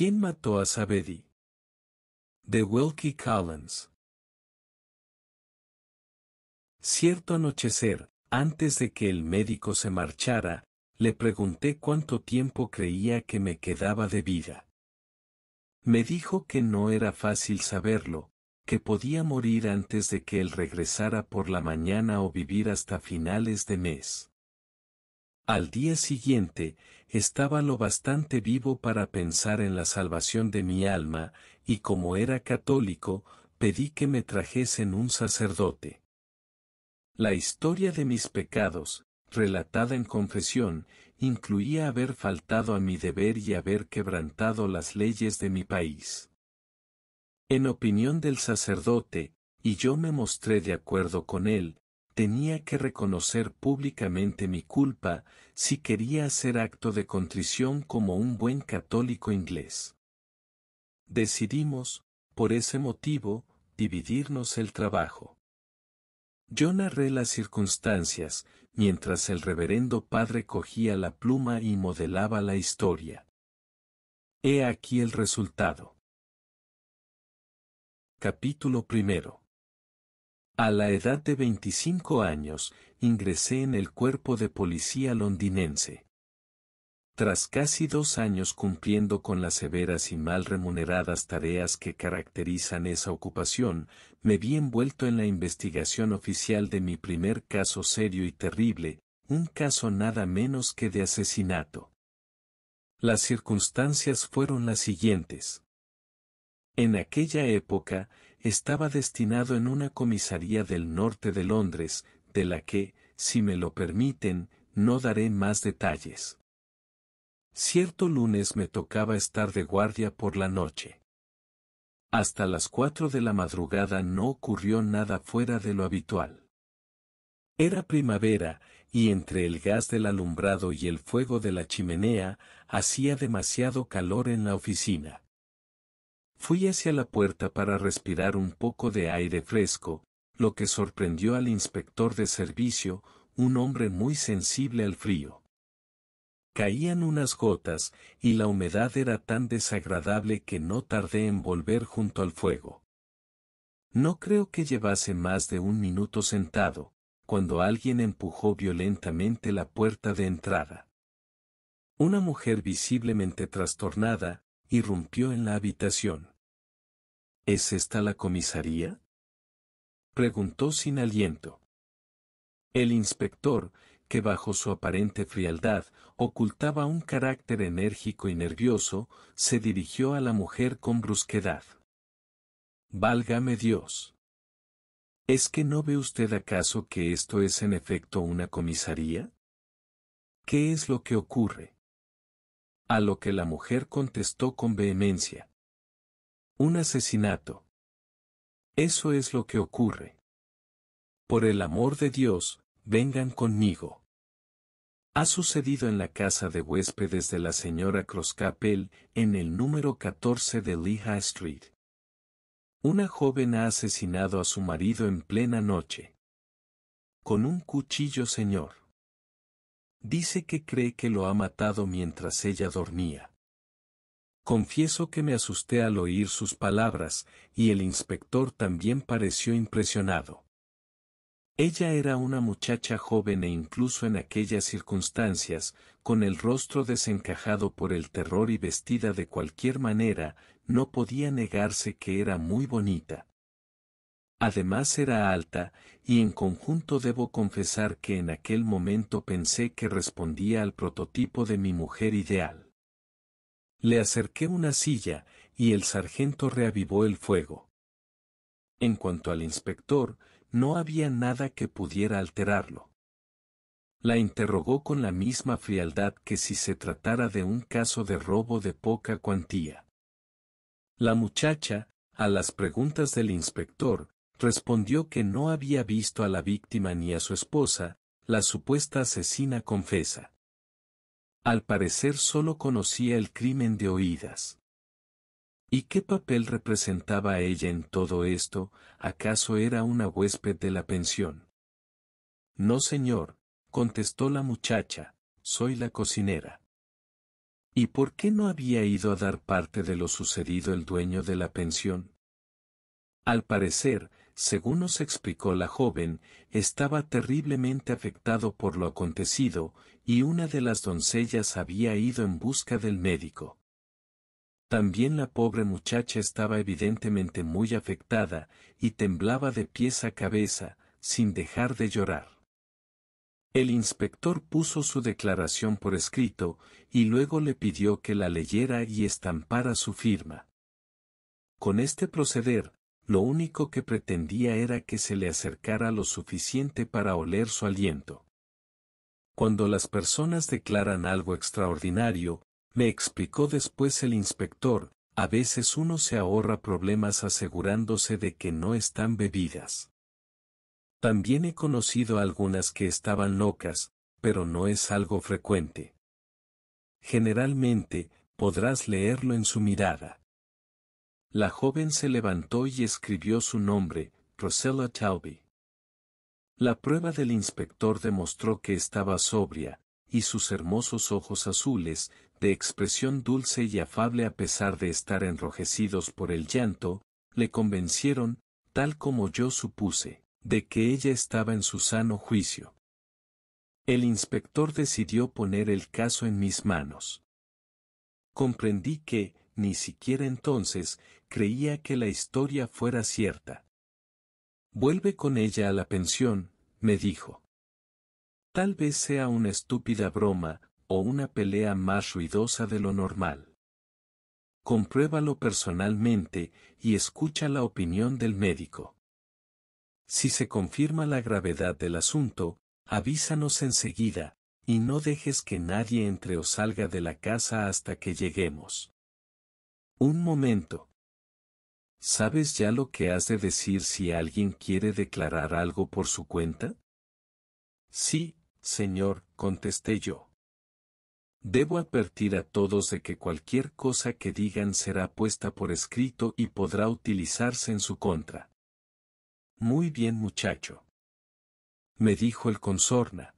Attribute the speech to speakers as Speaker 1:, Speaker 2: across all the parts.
Speaker 1: ¿Quién mató a Sabedi? De Wilkie Collins. Cierto anochecer, antes de que el médico se marchara, le pregunté cuánto tiempo creía que me quedaba de vida. Me dijo que no era fácil saberlo, que podía morir antes de que él regresara por la mañana o vivir hasta finales de mes. Al día siguiente, estaba lo bastante vivo para pensar en la salvación de mi alma, y como era católico, pedí que me trajesen un sacerdote. La historia de mis pecados, relatada en confesión, incluía haber faltado a mi deber y haber quebrantado las leyes de mi país. En opinión del sacerdote, y yo me mostré de acuerdo con él, tenía que reconocer públicamente mi culpa si quería hacer acto de contrición como un buen católico inglés. Decidimos, por ese motivo, dividirnos el trabajo. Yo narré las circunstancias, mientras el reverendo padre cogía la pluma y modelaba la historia. He aquí el resultado. Capítulo primero. A la edad de 25 años, ingresé en el cuerpo de policía londinense. Tras casi dos años cumpliendo con las severas y mal remuneradas tareas que caracterizan esa ocupación, me vi envuelto en la investigación oficial de mi primer caso serio y terrible, un caso nada menos que de asesinato. Las circunstancias fueron las siguientes. En aquella época, estaba destinado en una comisaría del norte de Londres, de la que, si me lo permiten, no daré más detalles. Cierto lunes me tocaba estar de guardia por la noche. Hasta las cuatro de la madrugada no ocurrió nada fuera de lo habitual. Era primavera, y entre el gas del alumbrado y el fuego de la chimenea, hacía demasiado calor en la oficina. Fui hacia la puerta para respirar un poco de aire fresco, lo que sorprendió al inspector de servicio, un hombre muy sensible al frío. Caían unas gotas, y la humedad era tan desagradable que no tardé en volver junto al fuego. No creo que llevase más de un minuto sentado, cuando alguien empujó violentamente la puerta de entrada. Una mujer visiblemente trastornada, irrumpió en la habitación. ¿Es esta la comisaría? preguntó sin aliento. El inspector, que bajo su aparente frialdad ocultaba un carácter enérgico y nervioso, se dirigió a la mujer con brusquedad. Válgame Dios. ¿Es que no ve usted acaso que esto es en efecto una comisaría? ¿Qué es lo que ocurre? A lo que la mujer contestó con vehemencia. Un asesinato. Eso es lo que ocurre. Por el amor de Dios, vengan conmigo. Ha sucedido en la casa de huéspedes de la señora Croscapel, en el número 14 de Lehigh Street. Una joven ha asesinado a su marido en plena noche. Con un cuchillo, señor. Dice que cree que lo ha matado mientras ella dormía. Confieso que me asusté al oír sus palabras, y el inspector también pareció impresionado. Ella era una muchacha joven e incluso en aquellas circunstancias, con el rostro desencajado por el terror y vestida de cualquier manera, no podía negarse que era muy bonita. Además era alta, y en conjunto debo confesar que en aquel momento pensé que respondía al prototipo de mi mujer ideal. Le acerqué una silla, y el sargento reavivó el fuego. En cuanto al inspector, no había nada que pudiera alterarlo. La interrogó con la misma frialdad que si se tratara de un caso de robo de poca cuantía. La muchacha, a las preguntas del inspector, respondió que no había visto a la víctima ni a su esposa, la supuesta asesina confesa. Al parecer solo conocía el crimen de oídas. ¿Y qué papel representaba ella en todo esto? ¿Acaso era una huésped de la pensión? No, señor, contestó la muchacha, soy la cocinera. ¿Y por qué no había ido a dar parte de lo sucedido el dueño de la pensión? Al parecer, según nos explicó la joven, estaba terriblemente afectado por lo acontecido, y una de las doncellas había ido en busca del médico. También la pobre muchacha estaba evidentemente muy afectada, y temblaba de pies a cabeza, sin dejar de llorar. El inspector puso su declaración por escrito, y luego le pidió que la leyera y estampara su firma. Con este proceder, lo único que pretendía era que se le acercara lo suficiente para oler su aliento. Cuando las personas declaran algo extraordinario, me explicó después el inspector, a veces uno se ahorra problemas asegurándose de que no están bebidas. También he conocido algunas que estaban locas, pero no es algo frecuente. Generalmente, podrás leerlo en su mirada. La joven se levantó y escribió su nombre, Rosella Talby. La prueba del inspector demostró que estaba sobria, y sus hermosos ojos azules, de expresión dulce y afable a pesar de estar enrojecidos por el llanto, le convencieron, tal como yo supuse, de que ella estaba en su sano juicio. El inspector decidió poner el caso en mis manos. Comprendí que, ni siquiera entonces, creía que la historia fuera cierta. Vuelve con ella a la pensión, me dijo. Tal vez sea una estúpida broma, o una pelea más ruidosa de lo normal. Compruébalo personalmente y escucha la opinión del médico. Si se confirma la gravedad del asunto, avísanos enseguida, y no dejes que nadie entre o salga de la casa hasta que lleguemos. Un momento. ¿Sabes ya lo que has de decir si alguien quiere declarar algo por su cuenta? Sí, señor, contesté yo. Debo advertir a todos de que cualquier cosa que digan será puesta por escrito y podrá utilizarse en su contra. Muy bien, muchacho. Me dijo el consorna.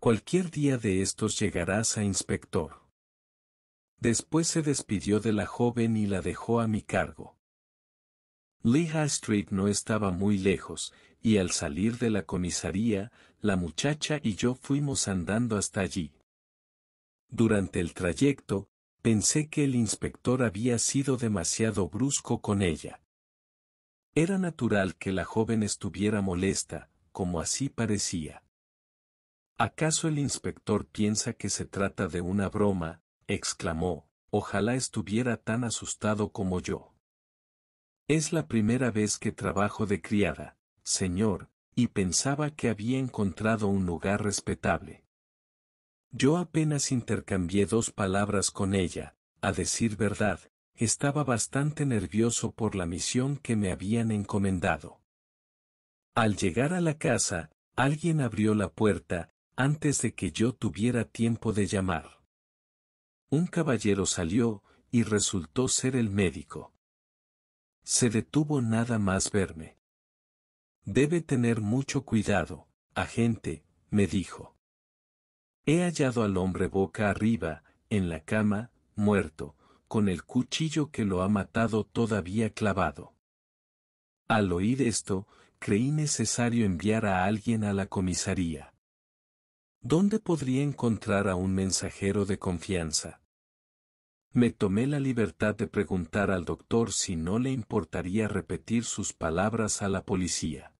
Speaker 1: Cualquier día de estos llegarás a inspector. Después se despidió de la joven y la dejó a mi cargo. High Street no estaba muy lejos, y al salir de la comisaría, la muchacha y yo fuimos andando hasta allí. Durante el trayecto, pensé que el inspector había sido demasiado brusco con ella. Era natural que la joven estuviera molesta, como así parecía. ¿Acaso el inspector piensa que se trata de una broma, exclamó, ojalá estuviera tan asustado como yo. Es la primera vez que trabajo de criada, señor, y pensaba que había encontrado un lugar respetable. Yo apenas intercambié dos palabras con ella, a decir verdad, estaba bastante nervioso por la misión que me habían encomendado. Al llegar a la casa, alguien abrió la puerta, antes de que yo tuviera tiempo de llamar un caballero salió, y resultó ser el médico. Se detuvo nada más verme. Debe tener mucho cuidado, agente, me dijo. He hallado al hombre boca arriba, en la cama, muerto, con el cuchillo que lo ha matado todavía clavado. Al oír esto, creí necesario enviar a alguien a la comisaría. ¿Dónde podría encontrar a un mensajero de confianza? Me tomé la libertad de preguntar al doctor si no le importaría repetir sus palabras a la policía.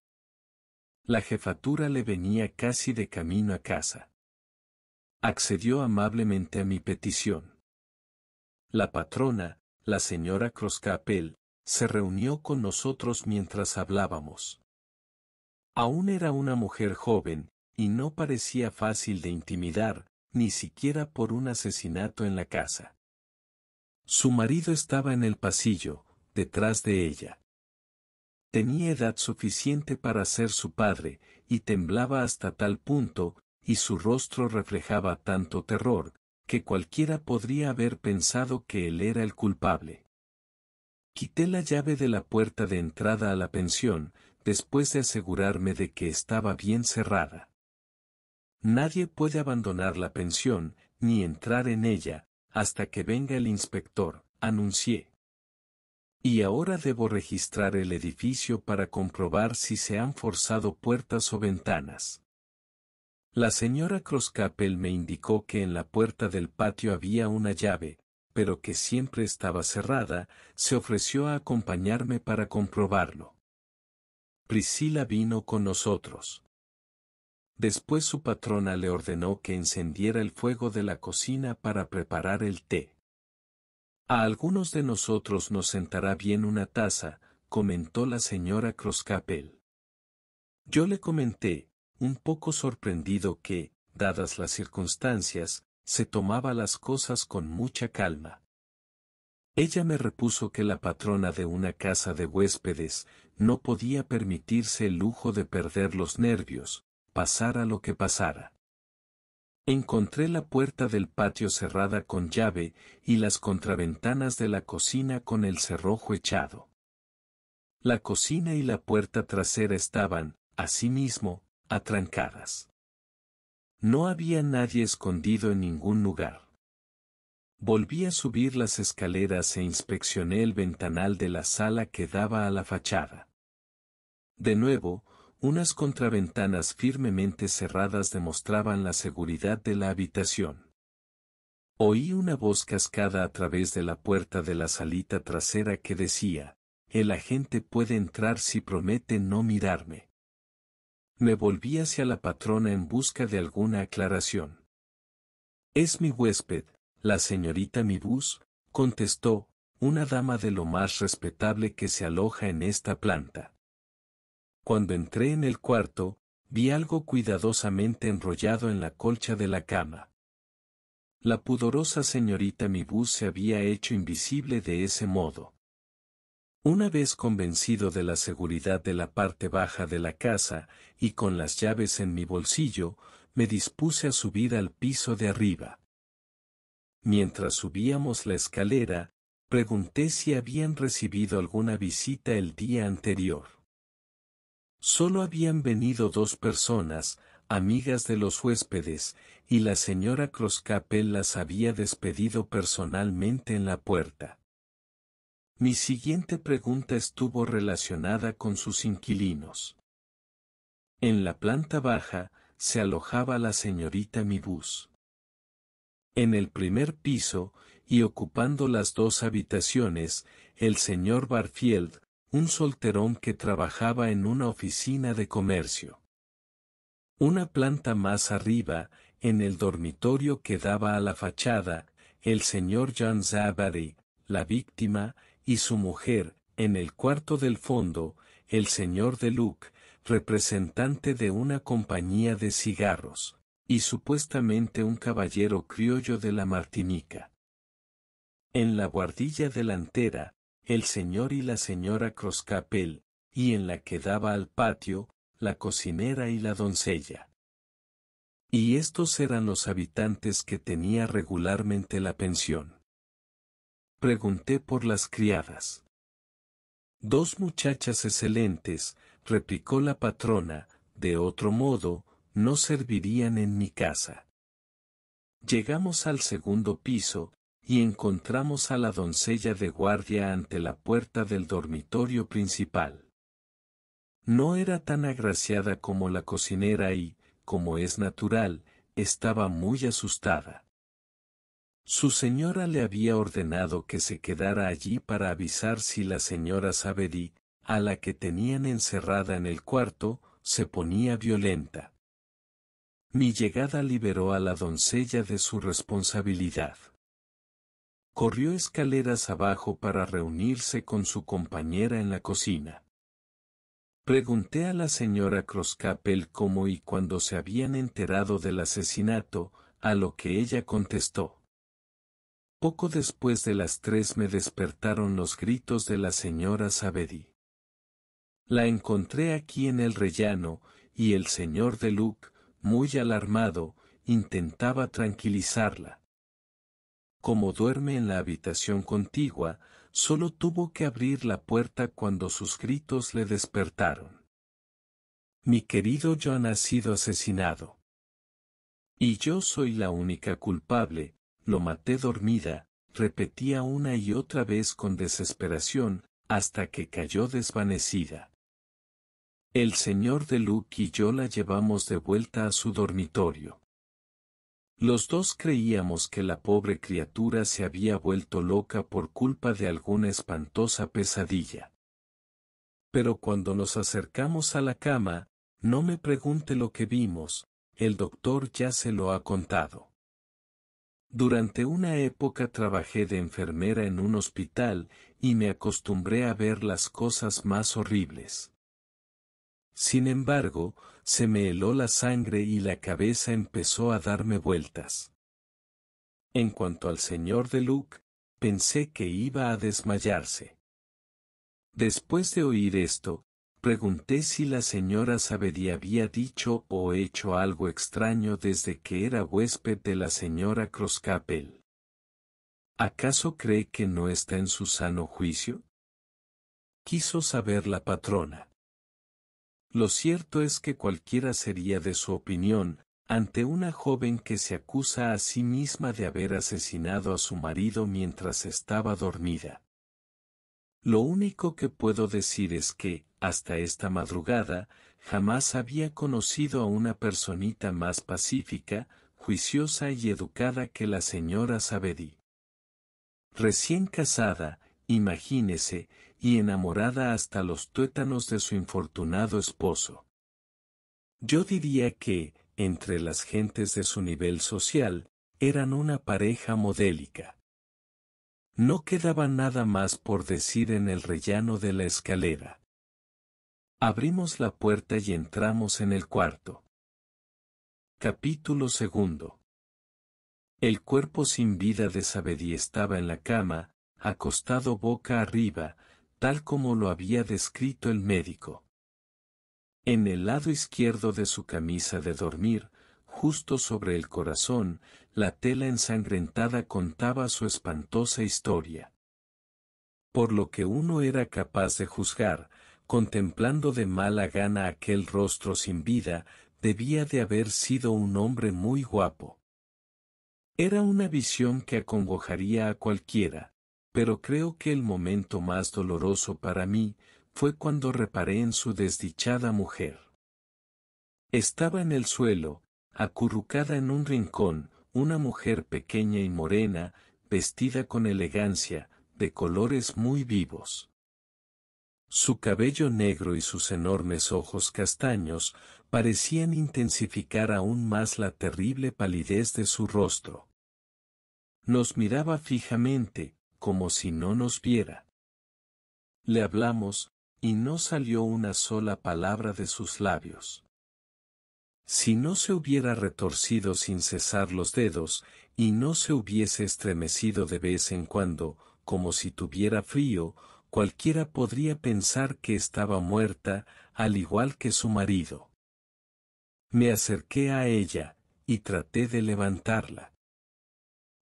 Speaker 1: La jefatura le venía casi de camino a casa. Accedió amablemente a mi petición. La patrona, la señora Croscapel, se reunió con nosotros mientras hablábamos. Aún era una mujer joven, y no parecía fácil de intimidar, ni siquiera por un asesinato en la casa. Su marido estaba en el pasillo, detrás de ella. Tenía edad suficiente para ser su padre, y temblaba hasta tal punto, y su rostro reflejaba tanto terror, que cualquiera podría haber pensado que él era el culpable. Quité la llave de la puerta de entrada a la pensión, después de asegurarme de que estaba bien cerrada. Nadie puede abandonar la pensión, ni entrar en ella, hasta que venga el inspector, anuncié. Y ahora debo registrar el edificio para comprobar si se han forzado puertas o ventanas. La señora Crosscapel me indicó que en la puerta del patio había una llave, pero que siempre estaba cerrada, se ofreció a acompañarme para comprobarlo. Priscila vino con nosotros. Después su patrona le ordenó que encendiera el fuego de la cocina para preparar el té. A algunos de nosotros nos sentará bien una taza, comentó la señora Croscapel. Yo le comenté, un poco sorprendido que, dadas las circunstancias, se tomaba las cosas con mucha calma. Ella me repuso que la patrona de una casa de huéspedes no podía permitirse el lujo de perder los nervios, pasara lo que pasara. Encontré la puerta del patio cerrada con llave y las contraventanas de la cocina con el cerrojo echado. La cocina y la puerta trasera estaban, asimismo, atrancadas. No había nadie escondido en ningún lugar. Volví a subir las escaleras e inspeccioné el ventanal de la sala que daba a la fachada. De nuevo, unas contraventanas firmemente cerradas demostraban la seguridad de la habitación. Oí una voz cascada a través de la puerta de la salita trasera que decía, el agente puede entrar si promete no mirarme. Me volví hacia la patrona en busca de alguna aclaración. Es mi huésped, la señorita Mibus, contestó, una dama de lo más respetable que se aloja en esta planta. Cuando entré en el cuarto, vi algo cuidadosamente enrollado en la colcha de la cama. La pudorosa señorita Mibus se había hecho invisible de ese modo. Una vez convencido de la seguridad de la parte baja de la casa, y con las llaves en mi bolsillo, me dispuse a subir al piso de arriba. Mientras subíamos la escalera, pregunté si habían recibido alguna visita el día anterior. Solo habían venido dos personas, amigas de los huéspedes, y la señora Croscapel las había despedido personalmente en la puerta. Mi siguiente pregunta estuvo relacionada con sus inquilinos. En la planta baja, se alojaba la señorita Mibus. En el primer piso, y ocupando las dos habitaciones, el señor Barfield, un solterón que trabajaba en una oficina de comercio. Una planta más arriba, en el dormitorio que daba a la fachada, el señor John Zabady, la víctima, y su mujer, en el cuarto del fondo, el señor Deluc, representante de una compañía de cigarros, y supuestamente un caballero criollo de la Martinica. En la guardilla delantera, el señor y la señora Croscapel, y en la que daba al patio, la cocinera y la doncella. Y estos eran los habitantes que tenía regularmente la pensión. Pregunté por las criadas. Dos muchachas excelentes, replicó la patrona, de otro modo, no servirían en mi casa. Llegamos al segundo piso, y encontramos a la doncella de guardia ante la puerta del dormitorio principal. No era tan agraciada como la cocinera y, como es natural, estaba muy asustada. Su señora le había ordenado que se quedara allí para avisar si la señora Saveri, a la que tenían encerrada en el cuarto, se ponía violenta. Mi llegada liberó a la doncella de su responsabilidad. Corrió escaleras abajo para reunirse con su compañera en la cocina. Pregunté a la señora Croscapel cómo y cuándo se habían enterado del asesinato, a lo que ella contestó. Poco después de las tres me despertaron los gritos de la señora Sabedi. La encontré aquí en el rellano, y el señor de muy alarmado, intentaba tranquilizarla como duerme en la habitación contigua, solo tuvo que abrir la puerta cuando sus gritos le despertaron. Mi querido John ha sido asesinado. Y yo soy la única culpable, lo maté dormida, repetía una y otra vez con desesperación, hasta que cayó desvanecida. El señor de Luke y yo la llevamos de vuelta a su dormitorio. Los dos creíamos que la pobre criatura se había vuelto loca por culpa de alguna espantosa pesadilla. Pero cuando nos acercamos a la cama, no me pregunte lo que vimos, el doctor ya se lo ha contado. Durante una época trabajé de enfermera en un hospital y me acostumbré a ver las cosas más horribles. Sin embargo, se me heló la sangre y la cabeza empezó a darme vueltas. En cuanto al señor de Luc, pensé que iba a desmayarse. Después de oír esto, pregunté si la señora Sabedi había dicho o hecho algo extraño desde que era huésped de la señora Croscapel. ¿Acaso cree que no está en su sano juicio? Quiso saber la patrona. Lo cierto es que cualquiera sería de su opinión, ante una joven que se acusa a sí misma de haber asesinado a su marido mientras estaba dormida. Lo único que puedo decir es que, hasta esta madrugada, jamás había conocido a una personita más pacífica, juiciosa y educada que la señora Sabedi. Recién casada, imagínese, y enamorada hasta los tuétanos de su infortunado esposo. Yo diría que, entre las gentes de su nivel social, eran una pareja modélica. No quedaba nada más por decir en el rellano de la escalera. Abrimos la puerta y entramos en el cuarto. Capítulo segundo. El cuerpo sin vida de Sabedí estaba en la cama, acostado boca arriba, tal como lo había descrito el médico. En el lado izquierdo de su camisa de dormir, justo sobre el corazón, la tela ensangrentada contaba su espantosa historia. Por lo que uno era capaz de juzgar, contemplando de mala gana aquel rostro sin vida, debía de haber sido un hombre muy guapo. Era una visión que acongojaría a cualquiera, pero creo que el momento más doloroso para mí fue cuando reparé en su desdichada mujer. Estaba en el suelo, acurrucada en un rincón, una mujer pequeña y morena, vestida con elegancia, de colores muy vivos. Su cabello negro y sus enormes ojos castaños parecían intensificar aún más la terrible palidez de su rostro. Nos miraba fijamente, como si no nos viera. Le hablamos, y no salió una sola palabra de sus labios. Si no se hubiera retorcido sin cesar los dedos, y no se hubiese estremecido de vez en cuando, como si tuviera frío, cualquiera podría pensar que estaba muerta, al igual que su marido. Me acerqué a ella, y traté de levantarla.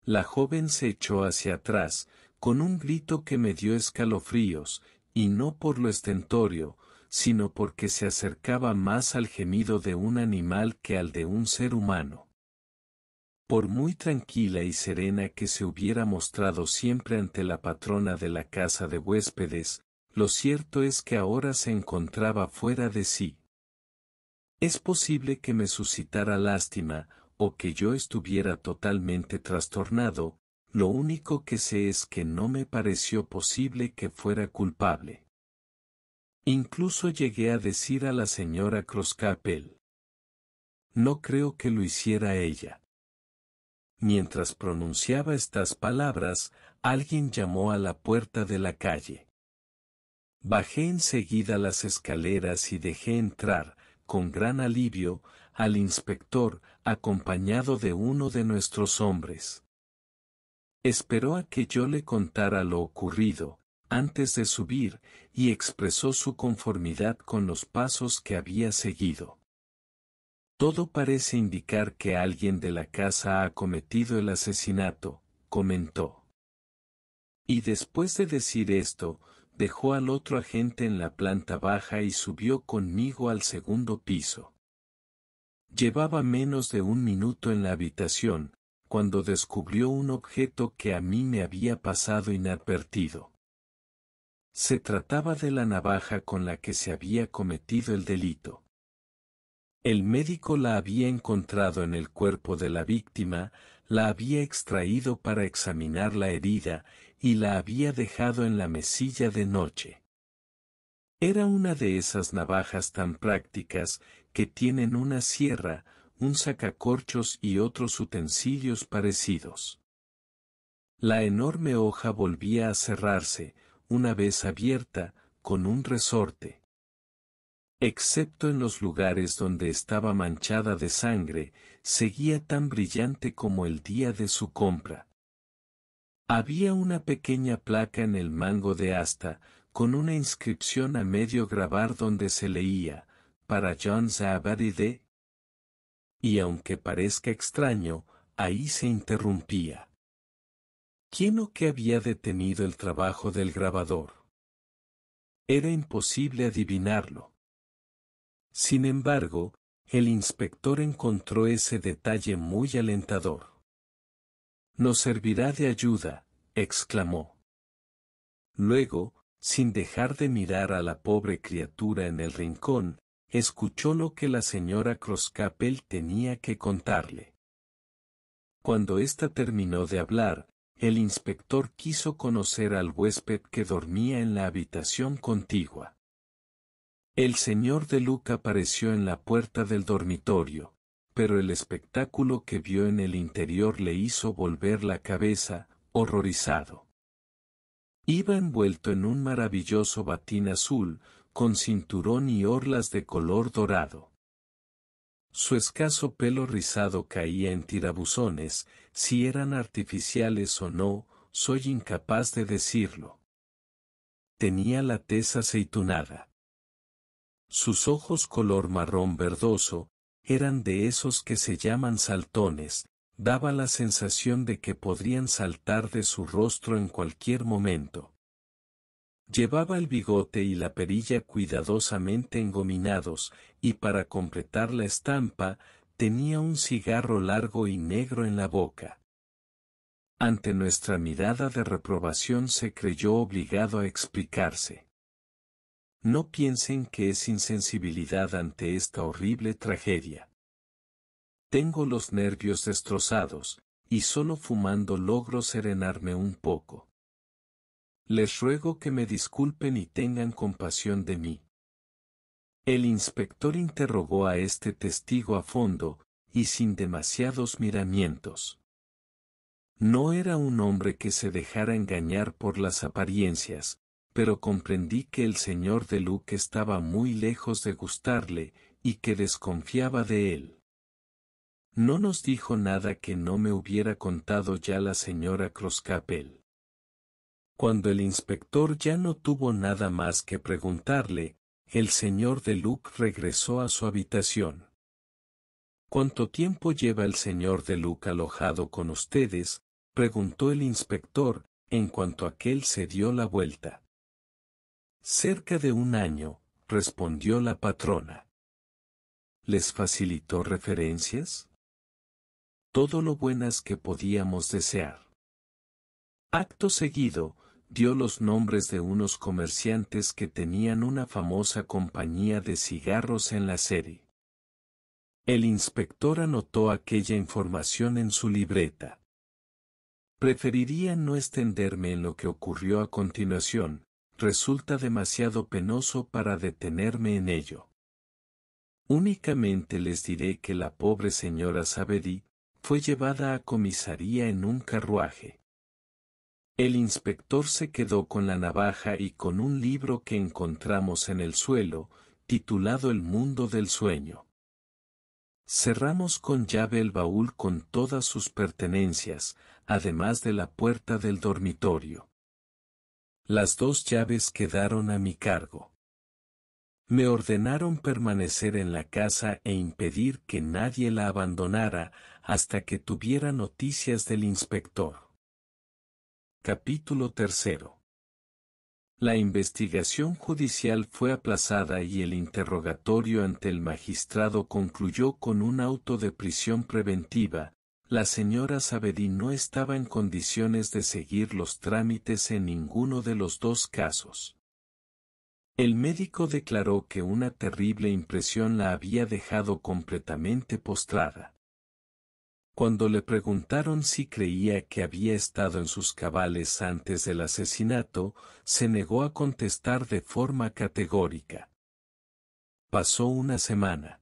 Speaker 1: La joven se echó hacia atrás, con un grito que me dio escalofríos, y no por lo estentorio, sino porque se acercaba más al gemido de un animal que al de un ser humano. Por muy tranquila y serena que se hubiera mostrado siempre ante la patrona de la casa de huéspedes, lo cierto es que ahora se encontraba fuera de sí. Es posible que me suscitara lástima, o que yo estuviera totalmente trastornado, lo único que sé es que no me pareció posible que fuera culpable. Incluso llegué a decir a la señora Croscapel. No creo que lo hiciera ella. Mientras pronunciaba estas palabras, alguien llamó a la puerta de la calle. Bajé enseguida las escaleras y dejé entrar, con gran alivio, al inspector, acompañado de uno de nuestros hombres. Esperó a que yo le contara lo ocurrido, antes de subir, y expresó su conformidad con los pasos que había seguido. Todo parece indicar que alguien de la casa ha cometido el asesinato, comentó. Y después de decir esto, dejó al otro agente en la planta baja y subió conmigo al segundo piso. Llevaba menos de un minuto en la habitación, cuando descubrió un objeto que a mí me había pasado inadvertido. Se trataba de la navaja con la que se había cometido el delito. El médico la había encontrado en el cuerpo de la víctima, la había extraído para examinar la herida y la había dejado en la mesilla de noche. Era una de esas navajas tan prácticas que tienen una sierra, un sacacorchos y otros utensilios parecidos. La enorme hoja volvía a cerrarse, una vez abierta, con un resorte. Excepto en los lugares donde estaba manchada de sangre, seguía tan brillante como el día de su compra. Había una pequeña placa en el mango de asta, con una inscripción a medio grabar donde se leía, para John Zabadide, y aunque parezca extraño, ahí se interrumpía. ¿Quién o qué había detenido el trabajo del grabador? Era imposible adivinarlo. Sin embargo, el inspector encontró ese detalle muy alentador. Nos servirá de ayuda, exclamó. Luego, sin dejar de mirar a la pobre criatura en el rincón, escuchó lo que la señora Croscapel tenía que contarle. Cuando ésta terminó de hablar, el inspector quiso conocer al huésped que dormía en la habitación contigua. El señor de Luca apareció en la puerta del dormitorio, pero el espectáculo que vio en el interior le hizo volver la cabeza, horrorizado. Iba envuelto en un maravilloso batín azul, con cinturón y orlas de color dorado. Su escaso pelo rizado caía en tirabuzones, si eran artificiales o no, soy incapaz de decirlo. Tenía la tez aceitunada. Sus ojos color marrón verdoso, eran de esos que se llaman saltones, daba la sensación de que podrían saltar de su rostro en cualquier momento. Llevaba el bigote y la perilla cuidadosamente engominados, y para completar la estampa, tenía un cigarro largo y negro en la boca. Ante nuestra mirada de reprobación se creyó obligado a explicarse. No piensen que es insensibilidad ante esta horrible tragedia. Tengo los nervios destrozados, y solo fumando logro serenarme un poco. Les ruego que me disculpen y tengan compasión de mí. El inspector interrogó a este testigo a fondo, y sin demasiados miramientos. No era un hombre que se dejara engañar por las apariencias, pero comprendí que el señor de Luc estaba muy lejos de gustarle, y que desconfiaba de él. No nos dijo nada que no me hubiera contado ya la señora Croscapel. Cuando el inspector ya no tuvo nada más que preguntarle, el señor de Luc regresó a su habitación. ¿Cuánto tiempo lleva el señor de Luc alojado con ustedes? preguntó el inspector, en cuanto aquel se dio la vuelta. Cerca de un año, respondió la patrona. ¿Les facilitó referencias? Todo lo buenas que podíamos desear. Acto seguido, dio los nombres de unos comerciantes que tenían una famosa compañía de cigarros en la serie. El inspector anotó aquella información en su libreta. Preferiría no extenderme en lo que ocurrió a continuación, resulta demasiado penoso para detenerme en ello. Únicamente les diré que la pobre señora Saveri fue llevada a comisaría en un carruaje. El inspector se quedó con la navaja y con un libro que encontramos en el suelo, titulado El mundo del sueño. Cerramos con llave el baúl con todas sus pertenencias, además de la puerta del dormitorio. Las dos llaves quedaron a mi cargo. Me ordenaron permanecer en la casa e impedir que nadie la abandonara hasta que tuviera noticias del inspector. Capítulo tercero. La investigación judicial fue aplazada y el interrogatorio ante el magistrado concluyó con un auto de prisión preventiva. La señora Sabedí no estaba en condiciones de seguir los trámites en ninguno de los dos casos. El médico declaró que una terrible impresión la había dejado completamente postrada. Cuando le preguntaron si creía que había estado en sus cabales antes del asesinato, se negó a contestar de forma categórica. Pasó una semana.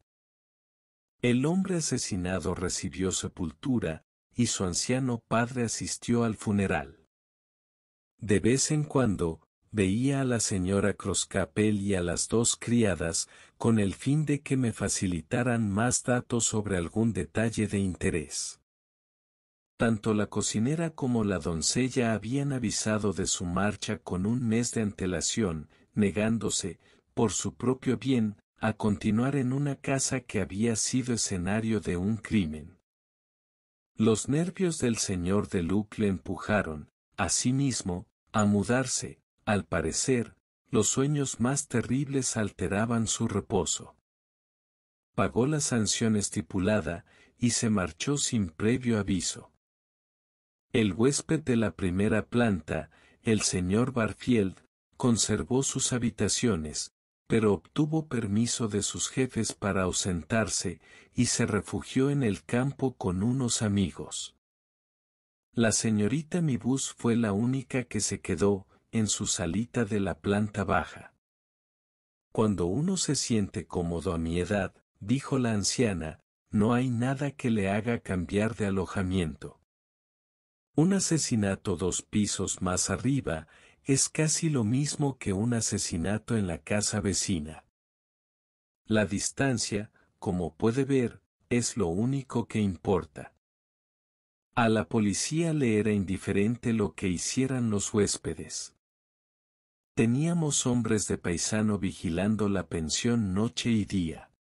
Speaker 1: El hombre asesinado recibió sepultura, y su anciano padre asistió al funeral. De vez en cuando, veía a la señora Croscapel y a las dos criadas, con el fin de que me facilitaran más datos sobre algún detalle de interés. Tanto la cocinera como la doncella habían avisado de su marcha con un mes de antelación, negándose, por su propio bien, a continuar en una casa que había sido escenario de un crimen. Los nervios del señor de Luc le empujaron, asimismo, a mudarse, al parecer, los sueños más terribles alteraban su reposo. Pagó la sanción estipulada y se marchó sin previo aviso. El huésped de la primera planta, el señor Barfield, conservó sus habitaciones, pero obtuvo permiso de sus jefes para ausentarse y se refugió en el campo con unos amigos. La señorita Mibus fue la única que se quedó, en su salita de la planta baja. Cuando uno se siente cómodo a mi edad, dijo la anciana, no hay nada que le haga cambiar de alojamiento. Un asesinato dos pisos más arriba es casi lo mismo que un asesinato en la casa vecina. La distancia, como puede ver, es lo único que importa. A la policía le era indiferente lo que hicieran los huéspedes. Teníamos hombres de paisano vigilando la pensión noche y día.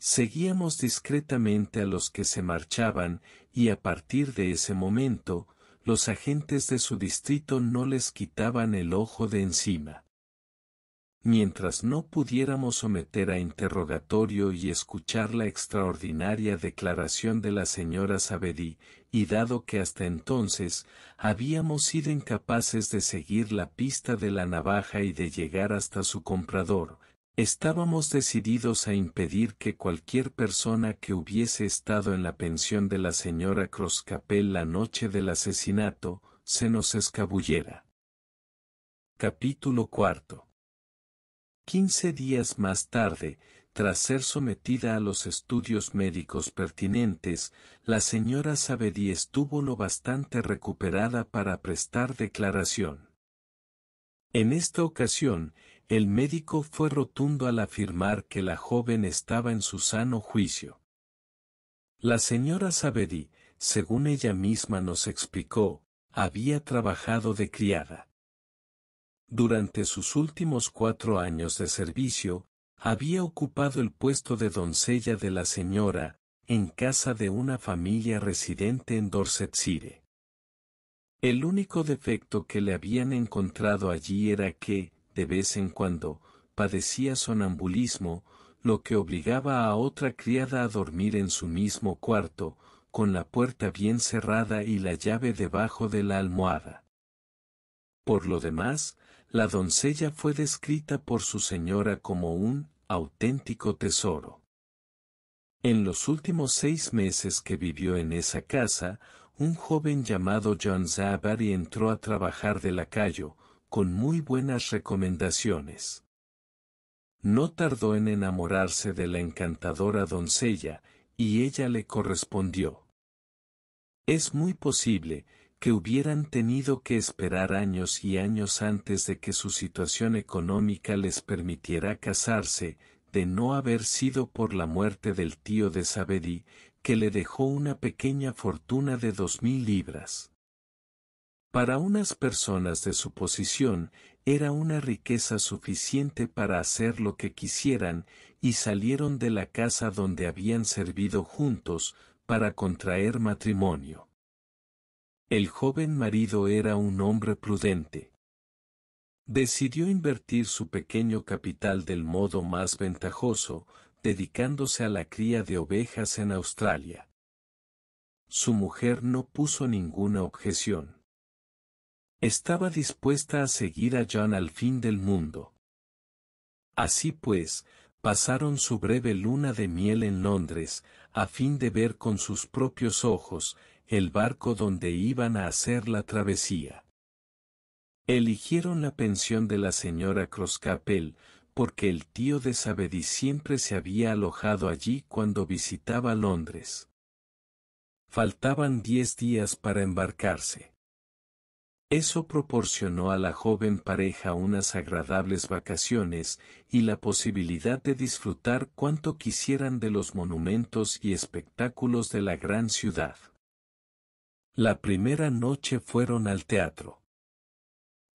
Speaker 1: Seguíamos discretamente a los que se marchaban, y a partir de ese momento, los agentes de su distrito no les quitaban el ojo de encima mientras no pudiéramos someter a interrogatorio y escuchar la extraordinaria declaración de la señora Sabedí, y dado que hasta entonces habíamos sido incapaces de seguir la pista de la navaja y de llegar hasta su comprador, estábamos decididos a impedir que cualquier persona que hubiese estado en la pensión de la señora Croscapel la noche del asesinato, se nos escabullera. Capítulo cuarto Quince días más tarde, tras ser sometida a los estudios médicos pertinentes, la señora Sabedí estuvo lo bastante recuperada para prestar declaración. En esta ocasión, el médico fue rotundo al afirmar que la joven estaba en su sano juicio. La señora Sabedí, según ella misma nos explicó, había trabajado de criada. Durante sus últimos cuatro años de servicio, había ocupado el puesto de doncella de la señora, en casa de una familia residente en Dorsetshire. El único defecto que le habían encontrado allí era que, de vez en cuando, padecía sonambulismo, lo que obligaba a otra criada a dormir en su mismo cuarto, con la puerta bien cerrada y la llave debajo de la almohada. Por lo demás, la doncella fue descrita por su señora como un auténtico tesoro. En los últimos seis meses que vivió en esa casa, un joven llamado John Zabary entró a trabajar de lacayo, con muy buenas recomendaciones. No tardó en enamorarse de la encantadora doncella, y ella le correspondió. Es muy posible que hubieran tenido que esperar años y años antes de que su situación económica les permitiera casarse, de no haber sido por la muerte del tío de Sabedi, que le dejó una pequeña fortuna de dos mil libras. Para unas personas de su posición, era una riqueza suficiente para hacer lo que quisieran, y salieron de la casa donde habían servido juntos, para contraer matrimonio. El joven marido era un hombre prudente. Decidió invertir su pequeño capital del modo más ventajoso, dedicándose a la cría de ovejas en Australia. Su mujer no puso ninguna objeción. Estaba dispuesta a seguir a John al fin del mundo. Así pues, pasaron su breve luna de miel en Londres, a fin de ver con sus propios ojos el barco donde iban a hacer la travesía. Eligieron la pensión de la señora Croscapel, porque el tío de Sabedi siempre se había alojado allí cuando visitaba Londres. Faltaban diez días para embarcarse. Eso proporcionó a la joven pareja unas agradables vacaciones y la posibilidad de disfrutar cuanto quisieran de los monumentos y espectáculos de la gran ciudad. La primera noche fueron al teatro.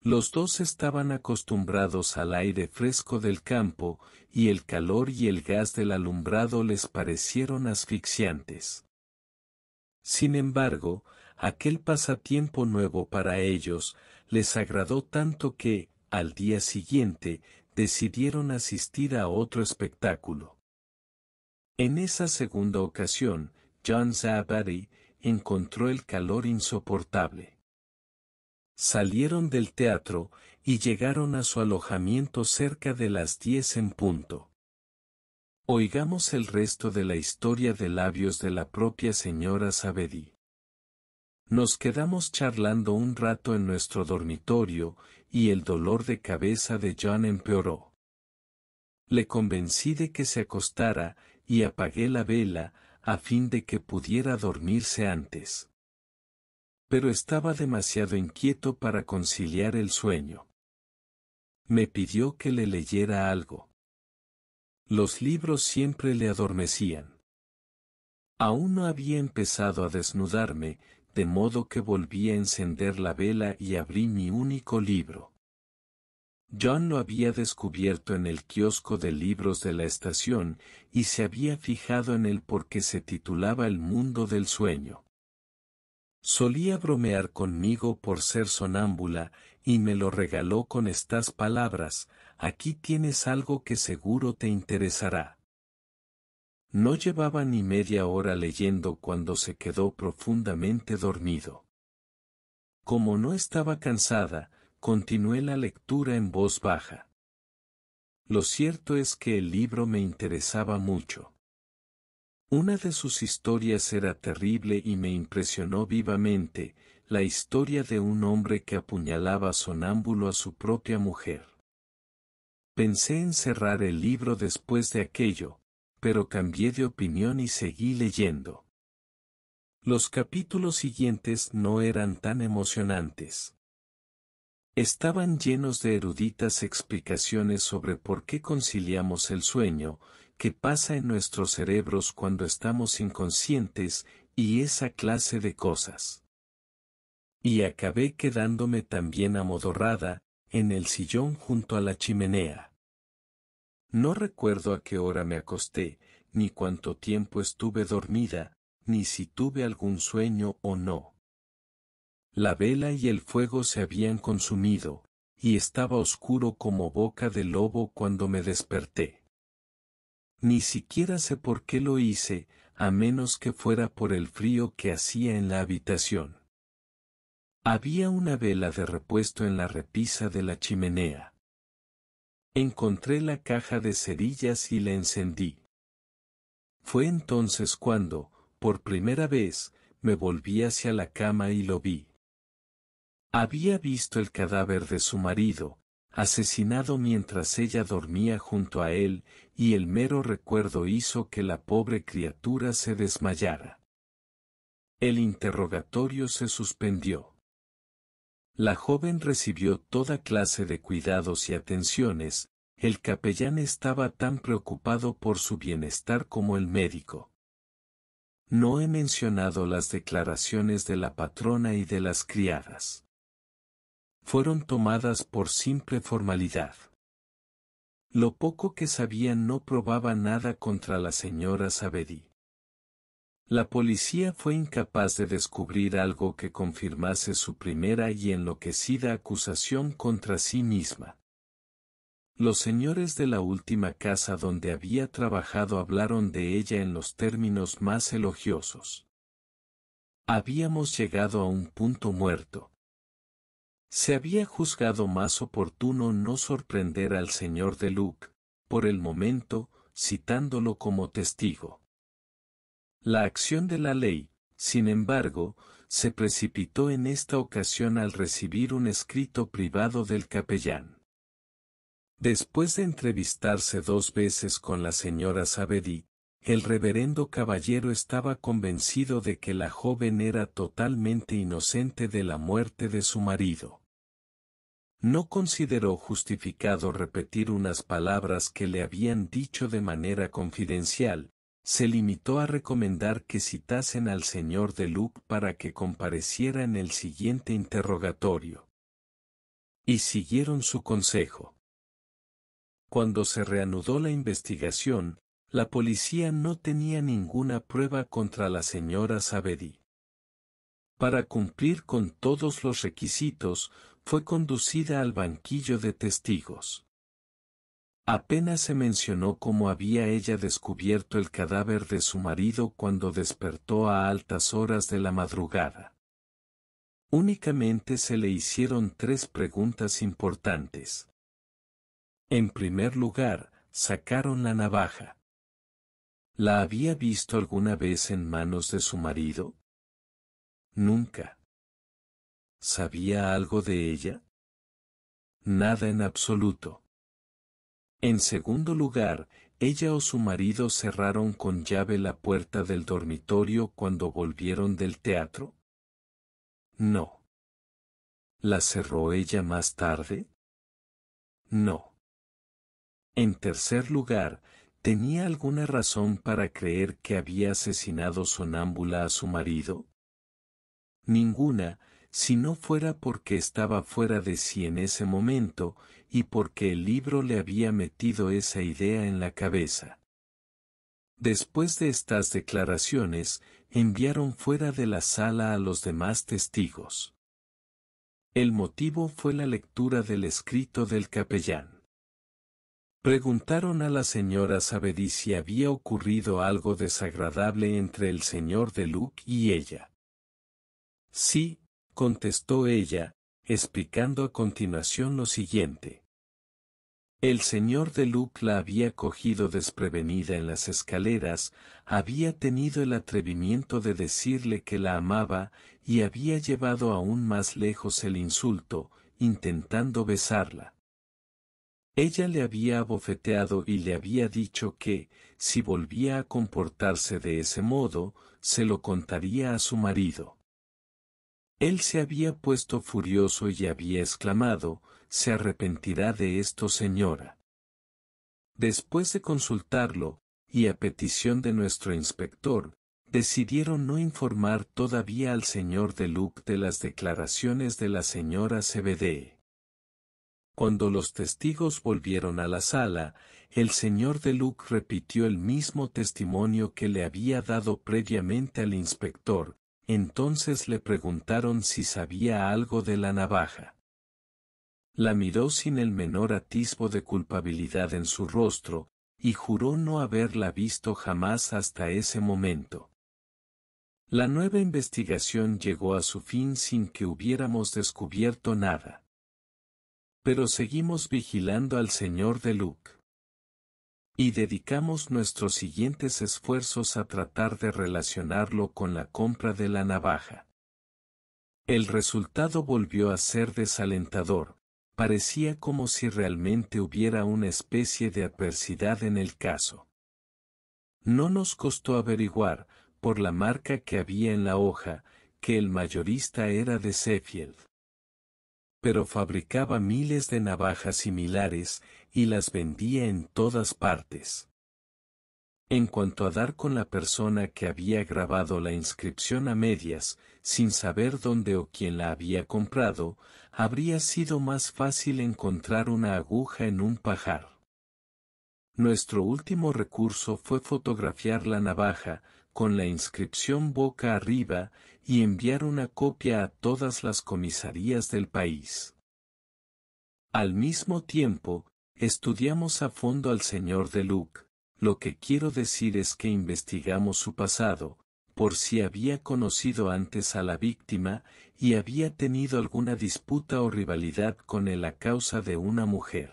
Speaker 1: Los dos estaban acostumbrados al aire fresco del campo, y el calor y el gas del alumbrado les parecieron asfixiantes. Sin embargo, aquel pasatiempo nuevo para ellos les agradó tanto que, al día siguiente, decidieron asistir a otro espectáculo. En esa segunda ocasión, John encontró el calor insoportable. Salieron del teatro y llegaron a su alojamiento cerca de las diez en punto. Oigamos el resto de la historia de labios de la propia señora Sabedi. Nos quedamos charlando un rato en nuestro dormitorio, y el dolor de cabeza de John empeoró. Le convencí de que se acostara, y apagué la vela, a fin de que pudiera dormirse antes. Pero estaba demasiado inquieto para conciliar el sueño. Me pidió que le leyera algo. Los libros siempre le adormecían. Aún no había empezado a desnudarme, de modo que volví a encender la vela y abrí mi único libro. John lo había descubierto en el kiosco de libros de la estación y se había fijado en él porque se titulaba El mundo del sueño. Solía bromear conmigo por ser sonámbula y me lo regaló con estas palabras, aquí tienes algo que seguro te interesará. No llevaba ni media hora leyendo cuando se quedó profundamente dormido. Como no estaba cansada, Continué la lectura en voz baja. Lo cierto es que el libro me interesaba mucho. Una de sus historias era terrible y me impresionó vivamente, la historia de un hombre que apuñalaba sonámbulo a su propia mujer. Pensé en cerrar el libro después de aquello, pero cambié de opinión y seguí leyendo. Los capítulos siguientes no eran tan emocionantes. Estaban llenos de eruditas explicaciones sobre por qué conciliamos el sueño, qué pasa en nuestros cerebros cuando estamos inconscientes y esa clase de cosas. Y acabé quedándome también amodorrada, en el sillón junto a la chimenea. No recuerdo a qué hora me acosté, ni cuánto tiempo estuve dormida, ni si tuve algún sueño o no. La vela y el fuego se habían consumido, y estaba oscuro como boca de lobo cuando me desperté. Ni siquiera sé por qué lo hice, a menos que fuera por el frío que hacía en la habitación. Había una vela de repuesto en la repisa de la chimenea. Encontré la caja de cerillas y la encendí. Fue entonces cuando, por primera vez, me volví hacia la cama y lo vi. Había visto el cadáver de su marido, asesinado mientras ella dormía junto a él, y el mero recuerdo hizo que la pobre criatura se desmayara. El interrogatorio se suspendió. La joven recibió toda clase de cuidados y atenciones, el capellán estaba tan preocupado por su bienestar como el médico. No he mencionado las declaraciones de la patrona y de las criadas fueron tomadas por simple formalidad. Lo poco que sabían no probaba nada contra la señora Sabedi. La policía fue incapaz de descubrir algo que confirmase su primera y enloquecida acusación contra sí misma. Los señores de la última casa donde había trabajado hablaron de ella en los términos más elogiosos. Habíamos llegado a un punto muerto, se había juzgado más oportuno no sorprender al señor de Luc, por el momento, citándolo como testigo. La acción de la ley, sin embargo, se precipitó en esta ocasión al recibir un escrito privado del capellán. Después de entrevistarse dos veces con la señora Sabedit, el reverendo caballero estaba convencido de que la joven era totalmente inocente de la muerte de su marido. No consideró justificado repetir unas palabras que le habían dicho de manera confidencial, se limitó a recomendar que citasen al señor de Luc para que compareciera en el siguiente interrogatorio. Y siguieron su consejo. Cuando se reanudó la investigación, la policía no tenía ninguna prueba contra la señora Sabedi. Para cumplir con todos los requisitos, fue conducida al banquillo de testigos. Apenas se mencionó cómo había ella descubierto el cadáver de su marido cuando despertó a altas horas de la madrugada. Únicamente se le hicieron tres preguntas importantes. En primer lugar, sacaron la navaja. ¿La había visto alguna vez en manos de su marido? Nunca. ¿Sabía algo de ella? Nada en absoluto. En segundo lugar, ella o su marido cerraron con llave la puerta del dormitorio cuando volvieron del teatro? No. ¿La cerró ella más tarde? No. En tercer lugar, ¿Tenía alguna razón para creer que había asesinado sonámbula a su marido? Ninguna, si no fuera porque estaba fuera de sí en ese momento y porque el libro le había metido esa idea en la cabeza. Después de estas declaraciones, enviaron fuera de la sala a los demás testigos. El motivo fue la lectura del escrito del capellán. Preguntaron a la señora Sabedí si había ocurrido algo desagradable entre el señor de Luc y ella. Sí, contestó ella, explicando a continuación lo siguiente. El señor de Luc la había cogido desprevenida en las escaleras, había tenido el atrevimiento de decirle que la amaba y había llevado aún más lejos el insulto, intentando besarla. Ella le había abofeteado y le había dicho que, si volvía a comportarse de ese modo, se lo contaría a su marido. Él se había puesto furioso y había exclamado, se arrepentirá de esto señora. Después de consultarlo, y a petición de nuestro inspector, decidieron no informar todavía al señor Deluc de las declaraciones de la señora CBD. Cuando los testigos volvieron a la sala, el señor de Luc repitió el mismo testimonio que le había dado previamente al inspector, entonces le preguntaron si sabía algo de la navaja. La miró sin el menor atisbo de culpabilidad en su rostro, y juró no haberla visto jamás hasta ese momento. La nueva investigación llegó a su fin sin que hubiéramos descubierto nada pero seguimos vigilando al Señor de Luke. Y dedicamos nuestros siguientes esfuerzos a tratar de relacionarlo con la compra de la navaja. El resultado volvió a ser desalentador, parecía como si realmente hubiera una especie de adversidad en el caso. No nos costó averiguar, por la marca que había en la hoja, que el mayorista era de Sheffield pero fabricaba miles de navajas similares, y las vendía en todas partes. En cuanto a dar con la persona que había grabado la inscripción a medias, sin saber dónde o quién la había comprado, habría sido más fácil encontrar una aguja en un pajar. Nuestro último recurso fue fotografiar la navaja, con la inscripción boca arriba, y enviar una copia a todas las comisarías del país. Al mismo tiempo, estudiamos a fondo al señor DeLuc, Lo que quiero decir es que investigamos su pasado, por si había conocido antes a la víctima y había tenido alguna disputa o rivalidad con él a causa de una mujer.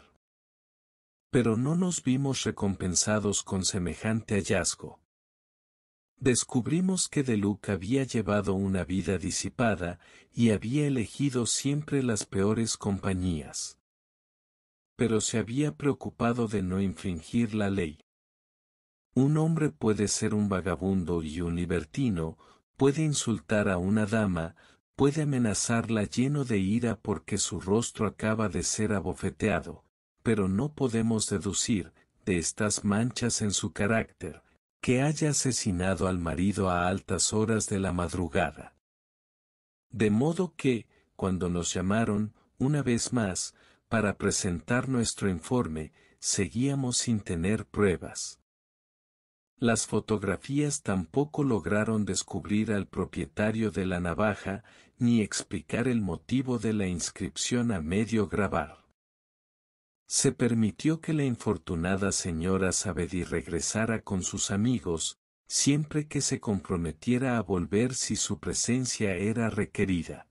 Speaker 1: Pero no nos vimos recompensados con semejante hallazgo. Descubrimos que De había llevado una vida disipada y había elegido siempre las peores compañías. Pero se había preocupado de no infringir la ley. Un hombre puede ser un vagabundo y un libertino, puede insultar a una dama, puede amenazarla lleno de ira porque su rostro acaba de ser abofeteado, pero no podemos deducir, de estas manchas en su carácter, que haya asesinado al marido a altas horas de la madrugada. De modo que, cuando nos llamaron, una vez más, para presentar nuestro informe, seguíamos sin tener pruebas. Las fotografías tampoco lograron descubrir al propietario de la navaja, ni explicar el motivo de la inscripción a medio grabar se permitió que la infortunada señora Sabedi regresara con sus amigos, siempre que se comprometiera a volver si su presencia era requerida.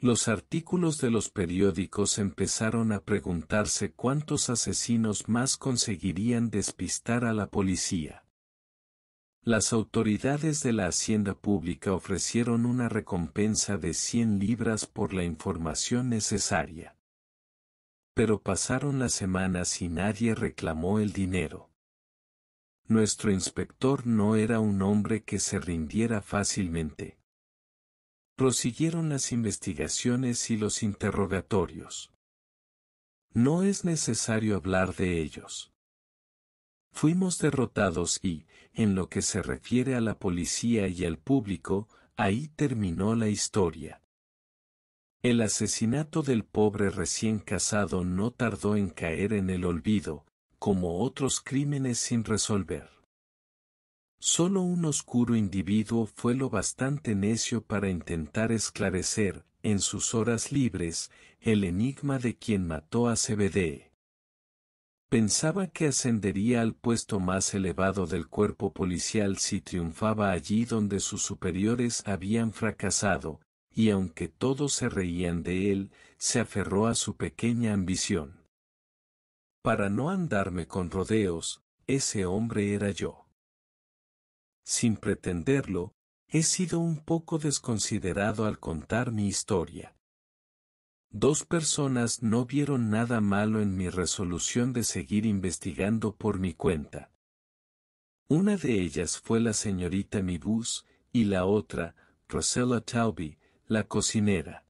Speaker 1: Los artículos de los periódicos empezaron a preguntarse cuántos asesinos más conseguirían despistar a la policía. Las autoridades de la hacienda pública ofrecieron una recompensa de 100 libras por la información necesaria. Pero pasaron las semanas y nadie reclamó el dinero. Nuestro inspector no era un hombre que se rindiera fácilmente. Prosiguieron las investigaciones y los interrogatorios. No es necesario hablar de ellos. Fuimos derrotados y, en lo que se refiere a la policía y al público, ahí terminó la historia. El asesinato del pobre recién casado no tardó en caer en el olvido, como otros crímenes sin resolver. Solo un oscuro individuo fue lo bastante necio para intentar esclarecer, en sus horas libres, el enigma de quien mató a CBD. Pensaba que ascendería al puesto más elevado del cuerpo policial si triunfaba allí donde sus superiores habían fracasado, y aunque todos se reían de él, se aferró a su pequeña ambición. Para no andarme con rodeos, ese hombre era yo. Sin pretenderlo, he sido un poco desconsiderado al contar mi historia. Dos personas no vieron nada malo en mi resolución de seguir investigando por mi cuenta. Una de ellas fue la señorita Mibus, y la otra, Rosella Talby, la cocinera.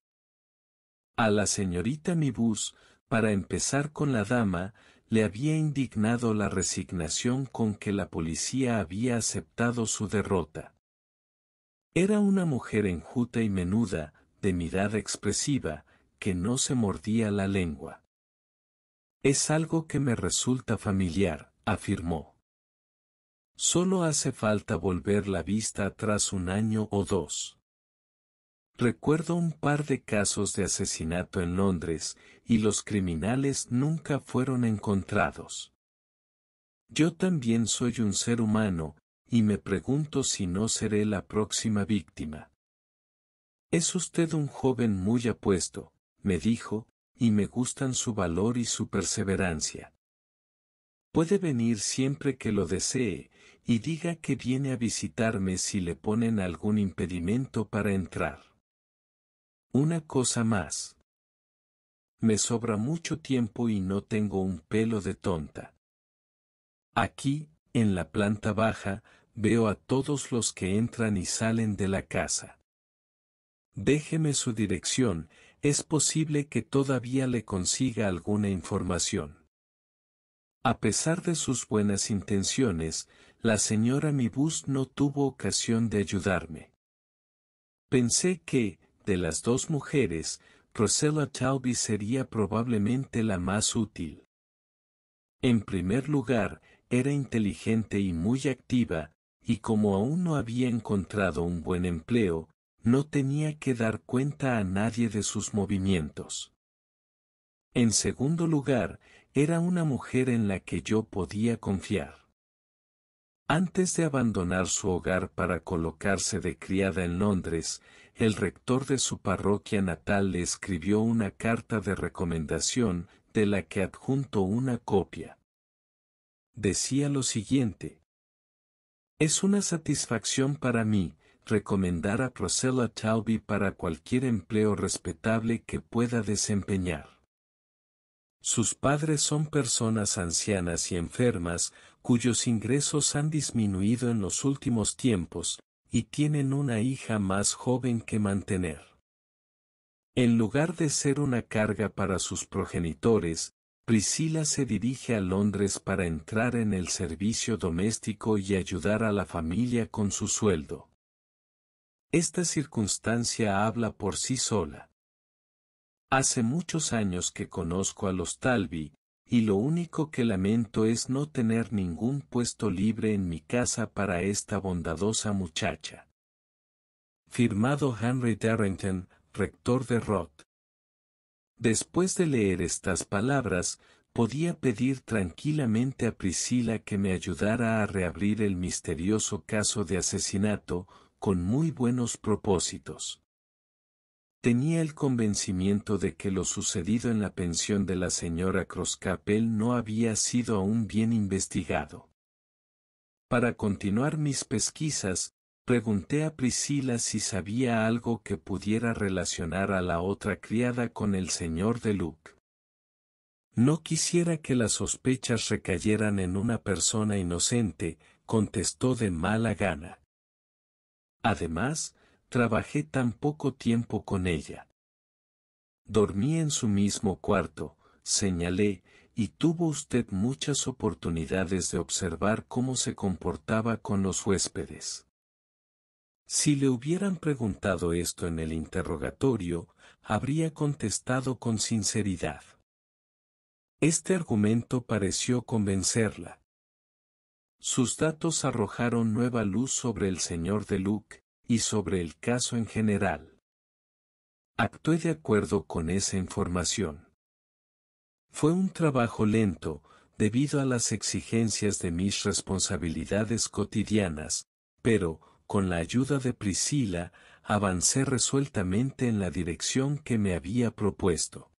Speaker 1: A la señorita Mibus, para empezar con la dama, le había indignado la resignación con que la policía había aceptado su derrota. Era una mujer enjuta y menuda, de mirada expresiva, que no se mordía la lengua. Es algo que me resulta familiar, afirmó. Solo hace falta volver la vista atrás un año o dos. Recuerdo un par de casos de asesinato en Londres, y los criminales nunca fueron encontrados. Yo también soy un ser humano, y me pregunto si no seré la próxima víctima. Es usted un joven muy apuesto, me dijo, y me gustan su valor y su perseverancia. Puede venir siempre que lo desee, y diga que viene a visitarme si le ponen algún impedimento para entrar. Una cosa más. Me sobra mucho tiempo y no tengo un pelo de tonta. Aquí, en la planta baja, veo a todos los que entran y salen de la casa. Déjeme su dirección, es posible que todavía le consiga alguna información. A pesar de sus buenas intenciones, la señora Mibus no tuvo ocasión de ayudarme. Pensé que, de las dos mujeres, Rosella Talby sería probablemente la más útil. En primer lugar, era inteligente y muy activa, y como aún no había encontrado un buen empleo, no tenía que dar cuenta a nadie de sus movimientos. En segundo lugar, era una mujer en la que yo podía confiar. Antes de abandonar su hogar para colocarse de criada en Londres, el rector de su parroquia natal le escribió una carta de recomendación, de la que adjunto una copia. Decía lo siguiente. Es una satisfacción para mí, recomendar a Priscilla Talby para cualquier empleo respetable que pueda desempeñar. Sus padres son personas ancianas y enfermas, cuyos ingresos han disminuido en los últimos tiempos, y tienen una hija más joven que mantener. En lugar de ser una carga para sus progenitores, Priscila se dirige a Londres para entrar en el servicio doméstico y ayudar a la familia con su sueldo. Esta circunstancia habla por sí sola. Hace muchos años que conozco a los Talby, y lo único que lamento es no tener ningún puesto libre en mi casa para esta bondadosa muchacha. Firmado Henry Darrington, rector de Roth. Después de leer estas palabras, podía pedir tranquilamente a Priscila que me ayudara a reabrir el misterioso caso de asesinato, con muy buenos propósitos. Tenía el convencimiento de que lo sucedido en la pensión de la señora Croscapel no había sido aún bien investigado. Para continuar mis pesquisas, pregunté a Priscila si sabía algo que pudiera relacionar a la otra criada con el señor de Luke. No quisiera que las sospechas recayeran en una persona inocente, contestó de mala gana. Además, Trabajé tan poco tiempo con ella. Dormí en su mismo cuarto, señalé, y tuvo usted muchas oportunidades de observar cómo se comportaba con los huéspedes. Si le hubieran preguntado esto en el interrogatorio, habría contestado con sinceridad. Este argumento pareció convencerla. Sus datos arrojaron nueva luz sobre el señor de Luc, y sobre el caso en general. Actué de acuerdo con esa información. Fue un trabajo lento, debido a las exigencias de mis responsabilidades cotidianas, pero, con la ayuda de Priscila, avancé resueltamente en la dirección que me había propuesto.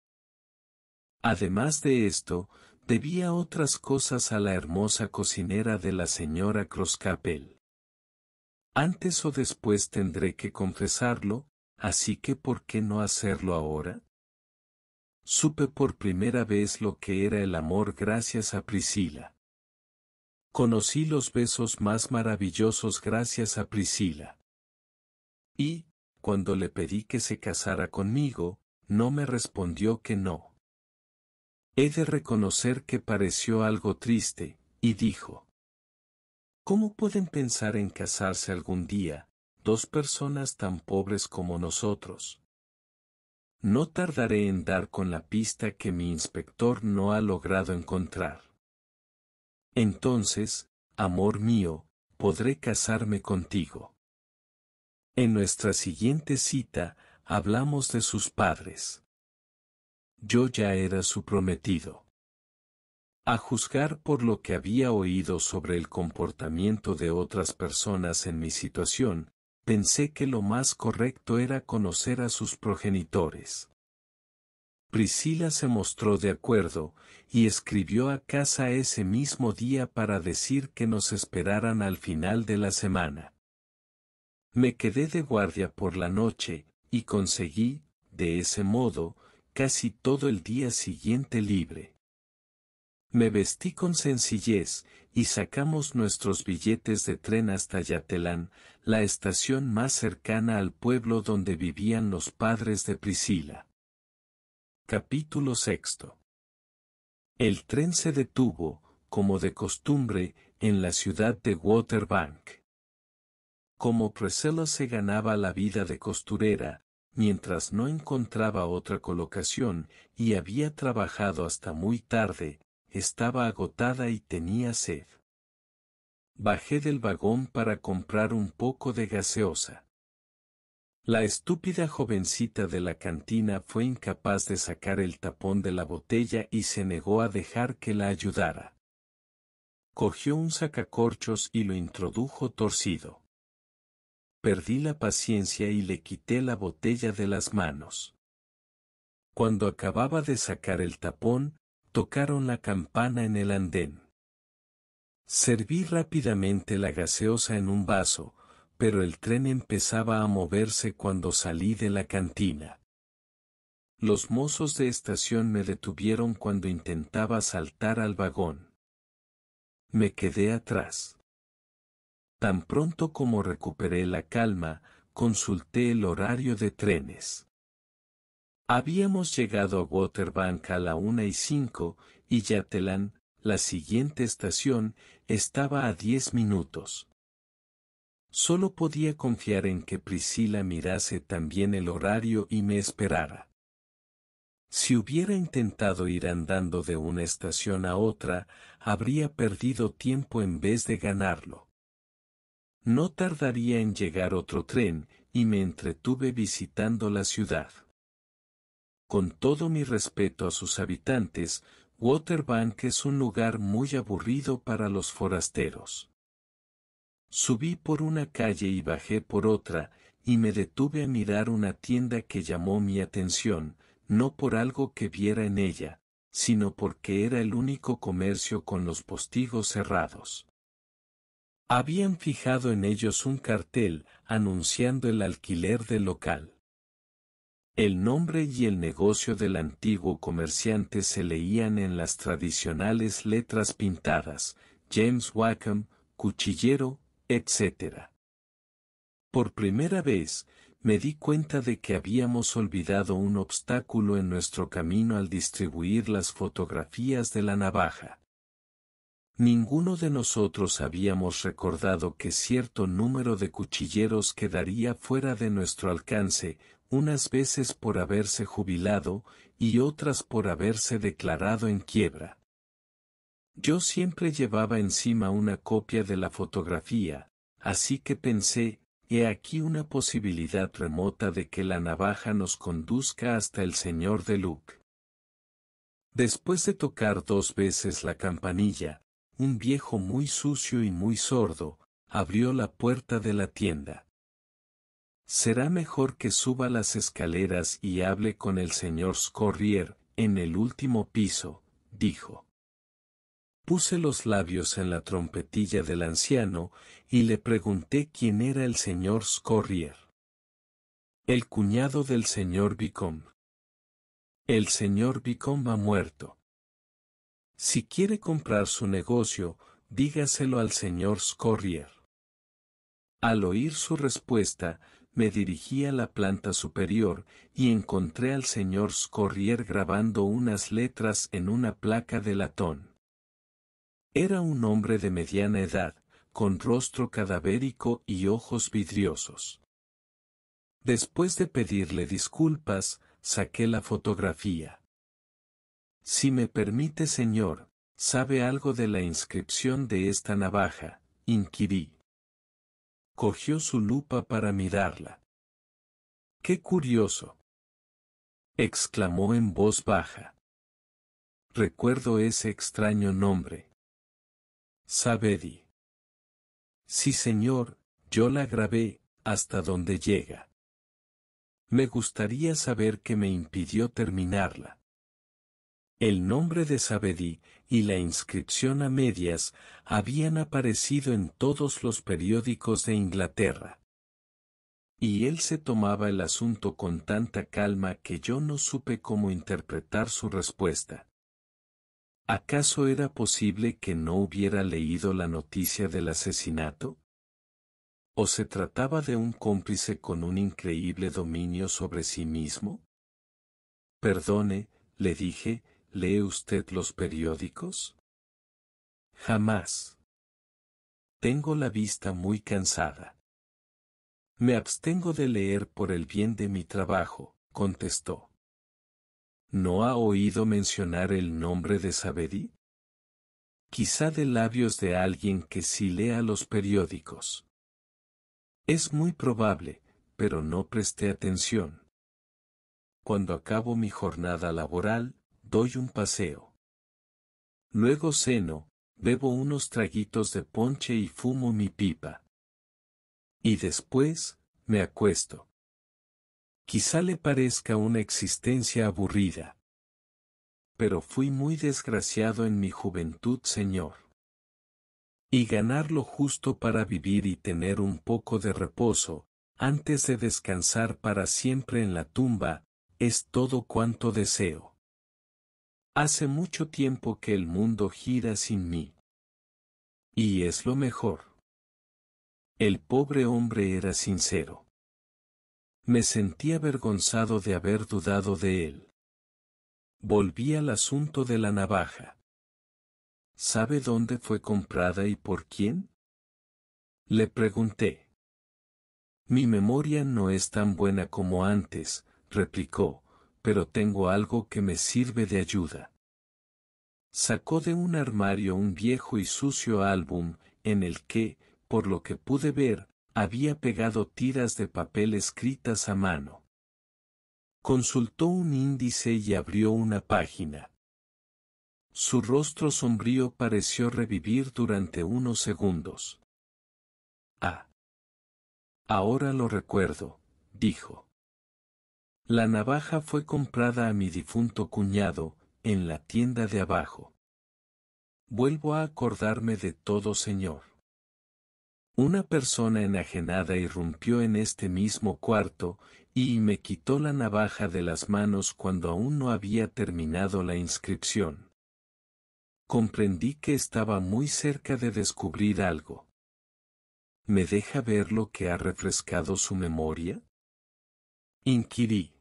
Speaker 1: Además de esto, debía otras cosas a la hermosa cocinera de la señora Croscapel. Antes o después tendré que confesarlo, así que ¿por qué no hacerlo ahora? Supe por primera vez lo que era el amor gracias a Priscila. Conocí los besos más maravillosos gracias a Priscila. Y, cuando le pedí que se casara conmigo, no me respondió que no. He de reconocer que pareció algo triste, y dijo, ¿Cómo pueden pensar en casarse algún día, dos personas tan pobres como nosotros? No tardaré en dar con la pista que mi inspector no ha logrado encontrar. Entonces, amor mío, podré casarme contigo. En nuestra siguiente cita, hablamos de sus padres. Yo ya era su prometido. A juzgar por lo que había oído sobre el comportamiento de otras personas en mi situación, pensé que lo más correcto era conocer a sus progenitores. Priscila se mostró de acuerdo, y escribió a casa ese mismo día para decir que nos esperaran al final de la semana. Me quedé de guardia por la noche, y conseguí, de ese modo, casi todo el día siguiente libre. Me vestí con sencillez, y sacamos nuestros billetes de tren hasta Yatelán, la estación más cercana al pueblo donde vivían los padres de Priscila. Capítulo sexto. El tren se detuvo, como de costumbre, en la ciudad de Waterbank. Como Priscilla se ganaba la vida de costurera, mientras no encontraba otra colocación y había trabajado hasta muy tarde, estaba agotada y tenía sed. Bajé del vagón para comprar un poco de gaseosa. La estúpida jovencita de la cantina fue incapaz de sacar el tapón de la botella y se negó a dejar que la ayudara. Cogió un sacacorchos y lo introdujo torcido. Perdí la paciencia y le quité la botella de las manos. Cuando acababa de sacar el tapón, tocaron la campana en el andén. Serví rápidamente la gaseosa en un vaso, pero el tren empezaba a moverse cuando salí de la cantina. Los mozos de estación me detuvieron cuando intentaba saltar al vagón. Me quedé atrás. Tan pronto como recuperé la calma, consulté el horario de trenes. Habíamos llegado a Waterbank a la una y cinco, y Yatelan, la siguiente estación, estaba a diez minutos. Solo podía confiar en que Priscila mirase también el horario y me esperara. Si hubiera intentado ir andando de una estación a otra, habría perdido tiempo en vez de ganarlo. No tardaría en llegar otro tren, y me entretuve visitando la ciudad. Con todo mi respeto a sus habitantes, Waterbank es un lugar muy aburrido para los forasteros. Subí por una calle y bajé por otra, y me detuve a mirar una tienda que llamó mi atención, no por algo que viera en ella, sino porque era el único comercio con los postigos cerrados. Habían fijado en ellos un cartel anunciando el alquiler del local. El nombre y el negocio del antiguo comerciante se leían en las tradicionales letras pintadas, James Wackham, cuchillero, etc. Por primera vez, me di cuenta de que habíamos olvidado un obstáculo en nuestro camino al distribuir las fotografías de la navaja. Ninguno de nosotros habíamos recordado que cierto número de cuchilleros quedaría fuera de nuestro alcance, unas veces por haberse jubilado y otras por haberse declarado en quiebra. Yo siempre llevaba encima una copia de la fotografía, así que pensé, he aquí una posibilidad remota de que la navaja nos conduzca hasta el señor de Después de tocar dos veces la campanilla, un viejo muy sucio y muy sordo, abrió la puerta de la tienda. Será mejor que suba las escaleras y hable con el señor Scorrier, en el último piso, dijo. Puse los labios en la trompetilla del anciano y le pregunté quién era el señor Scorrier. El cuñado del señor Vicom. El señor Vicom ha muerto. Si quiere comprar su negocio, dígaselo al señor Scorrier. Al oír su respuesta, me dirigí a la planta superior y encontré al señor Scorrier grabando unas letras en una placa de latón. Era un hombre de mediana edad, con rostro cadavérico y ojos vidriosos. Después de pedirle disculpas, saqué la fotografía. Si me permite, señor, ¿sabe algo de la inscripción de esta navaja? inquirí cogió su lupa para mirarla. ¡Qué curioso! exclamó en voz baja. Recuerdo ese extraño nombre. Sabedi. Sí, señor, yo la grabé, hasta donde llega. Me gustaría saber qué me impidió terminarla. El nombre de Sabedí y la inscripción a medias habían aparecido en todos los periódicos de Inglaterra. Y él se tomaba el asunto con tanta calma que yo no supe cómo interpretar su respuesta. ¿Acaso era posible que no hubiera leído la noticia del asesinato? ¿O se trataba de un cómplice con un increíble dominio sobre sí mismo? Perdone, le dije, ¿Lee usted los periódicos? Jamás. Tengo la vista muy cansada. Me abstengo de leer por el bien de mi trabajo, contestó. ¿No ha oído mencionar el nombre de Sabedí? Quizá de labios de alguien que sí lea los periódicos. Es muy probable, pero no presté atención. Cuando acabo mi jornada laboral, doy un paseo. Luego ceno, bebo unos traguitos de ponche y fumo mi pipa. Y después, me acuesto. Quizá le parezca una existencia aburrida. Pero fui muy desgraciado en mi juventud, Señor. Y ganar lo justo para vivir y tener un poco de reposo, antes de descansar para siempre en la tumba, es todo cuanto deseo. Hace mucho tiempo que el mundo gira sin mí. Y es lo mejor. El pobre hombre era sincero. Me sentí avergonzado de haber dudado de él. Volví al asunto de la navaja. ¿Sabe dónde fue comprada y por quién? Le pregunté. Mi memoria no es tan buena como antes, replicó, pero tengo algo que me sirve de ayuda. Sacó de un armario un viejo y sucio álbum, en el que, por lo que pude ver, había pegado tiras de papel escritas a mano. Consultó un índice y abrió una página. Su rostro sombrío pareció revivir durante unos segundos. Ah. Ahora lo recuerdo, dijo. La navaja fue comprada a mi difunto cuñado, en la tienda de abajo. Vuelvo a acordarme de todo, señor. Una persona enajenada irrumpió en este mismo cuarto, y me quitó la navaja de las manos cuando aún no había terminado la inscripción. Comprendí que estaba muy cerca de descubrir algo. ¿Me deja ver lo que ha refrescado su memoria? Inquirí.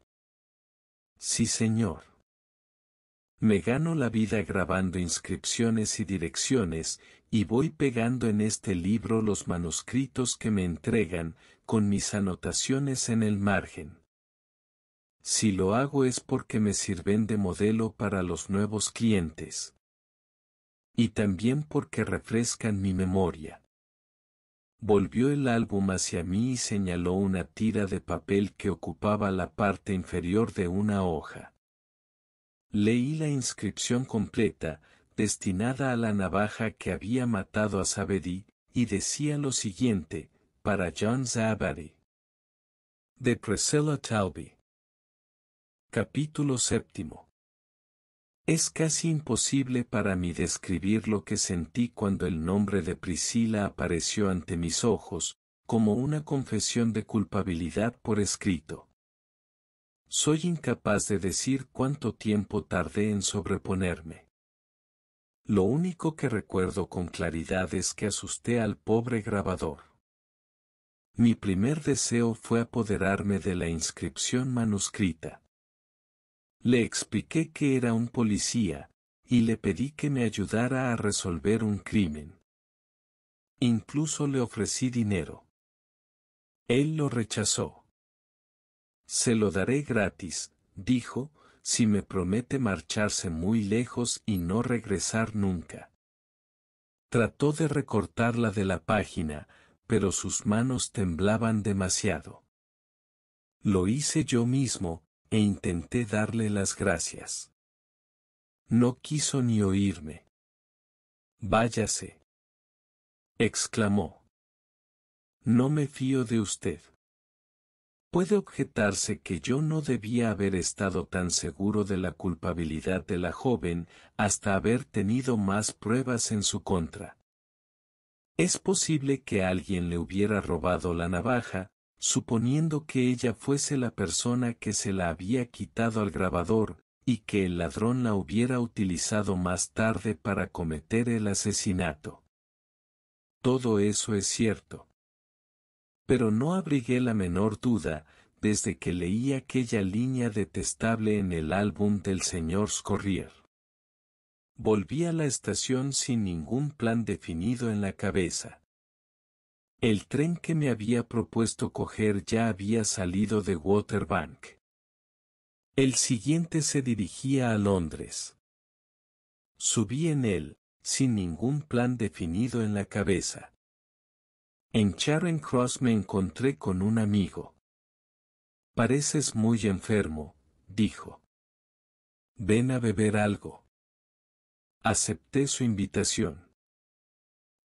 Speaker 1: Sí, señor. Me gano la vida grabando inscripciones y direcciones, y voy pegando en este libro los manuscritos que me entregan, con mis anotaciones en el margen. Si lo hago es porque me sirven de modelo para los nuevos clientes. Y también porque refrescan mi memoria. Volvió el álbum hacia mí y señaló una tira de papel que ocupaba la parte inferior de una hoja. Leí la inscripción completa, destinada a la navaja que había matado a Sabedi, y decía lo siguiente, para John Zabadi. De Priscilla Talby. Capítulo séptimo. Es casi imposible para mí describir lo que sentí cuando el nombre de Priscila apareció ante mis ojos, como una confesión de culpabilidad por escrito. Soy incapaz de decir cuánto tiempo tardé en sobreponerme. Lo único que recuerdo con claridad es que asusté al pobre grabador. Mi primer deseo fue apoderarme de la inscripción manuscrita. Le expliqué que era un policía, y le pedí que me ayudara a resolver un crimen. Incluso le ofrecí dinero. Él lo rechazó. Se lo daré gratis, dijo, si me promete marcharse muy lejos y no regresar nunca. Trató de recortarla de la página, pero sus manos temblaban demasiado. Lo hice yo mismo, e intenté darle las gracias. No quiso ni oírme. Váyase. exclamó. No me fío de usted. Puede objetarse que yo no debía haber estado tan seguro de la culpabilidad de la joven hasta haber tenido más pruebas en su contra. Es posible que alguien le hubiera robado la navaja, suponiendo que ella fuese la persona que se la había quitado al grabador, y que el ladrón la hubiera utilizado más tarde para cometer el asesinato. Todo eso es cierto. Pero no abrigué la menor duda, desde que leí aquella línea detestable en el álbum del señor Scorrier. Volví a la estación sin ningún plan definido en la cabeza. El tren que me había propuesto coger ya había salido de Waterbank. El siguiente se dirigía a Londres. Subí en él, sin ningún plan definido en la cabeza. En Charing Cross me encontré con un amigo. Pareces muy enfermo, dijo. Ven a beber algo. Acepté su invitación.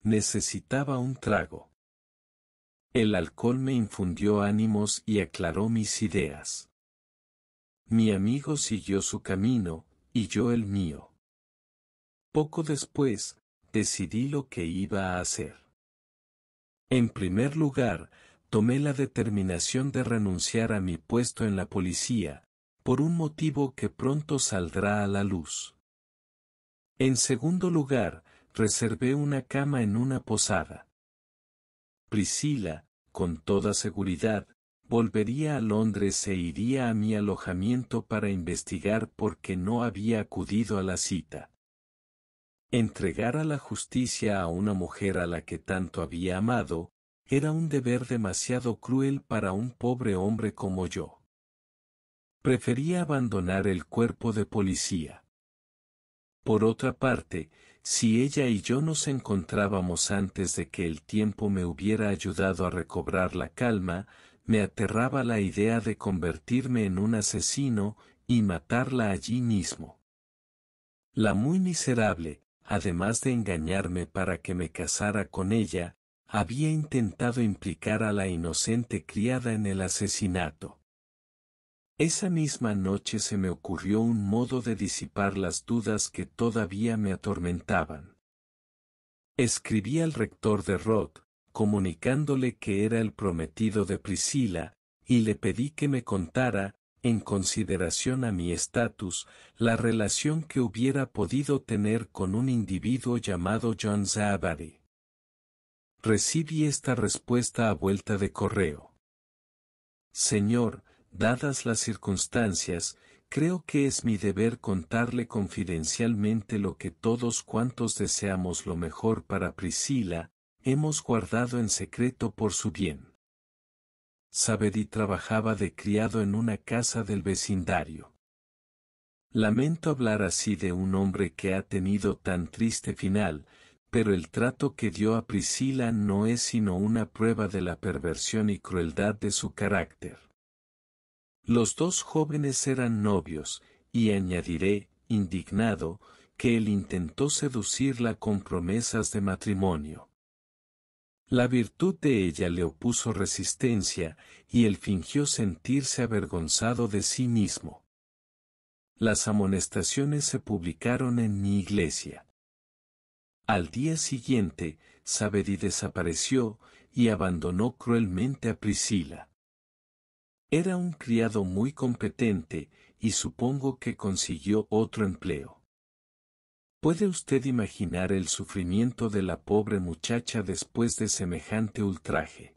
Speaker 1: Necesitaba un trago. El alcohol me infundió ánimos y aclaró mis ideas. Mi amigo siguió su camino, y yo el mío. Poco después, decidí lo que iba a hacer. En primer lugar, tomé la determinación de renunciar a mi puesto en la policía, por un motivo que pronto saldrá a la luz. En segundo lugar, reservé una cama en una posada. Priscila, con toda seguridad, volvería a Londres e iría a mi alojamiento para investigar por qué no había acudido a la cita. Entregar a la justicia a una mujer a la que tanto había amado, era un deber demasiado cruel para un pobre hombre como yo. Prefería abandonar el cuerpo de policía. Por otra parte, si ella y yo nos encontrábamos antes de que el tiempo me hubiera ayudado a recobrar la calma, me aterraba la idea de convertirme en un asesino y matarla allí mismo. La muy miserable, además de engañarme para que me casara con ella, había intentado implicar a la inocente criada en el asesinato. Esa misma noche se me ocurrió un modo de disipar las dudas que todavía me atormentaban. Escribí al rector de Roth, comunicándole que era el prometido de Priscila, y le pedí que me contara, en consideración a mi estatus, la relación que hubiera podido tener con un individuo llamado John Zabary. Recibí esta respuesta a vuelta de correo. Señor, dadas las circunstancias, creo que es mi deber contarle confidencialmente lo que todos cuantos deseamos lo mejor para Priscila, hemos guardado en secreto por su bien. Sabedi trabajaba de criado en una casa del vecindario. Lamento hablar así de un hombre que ha tenido tan triste final, pero el trato que dio a Priscila no es sino una prueba de la perversión y crueldad de su carácter. Los dos jóvenes eran novios, y añadiré, indignado, que él intentó seducirla con promesas de matrimonio. La virtud de ella le opuso resistencia, y él fingió sentirse avergonzado de sí mismo. Las amonestaciones se publicaron en mi iglesia. Al día siguiente, Saveri desapareció y abandonó cruelmente a Priscila. Era un criado muy competente, y supongo que consiguió otro empleo. ¿Puede usted imaginar el sufrimiento de la pobre muchacha después de semejante ultraje?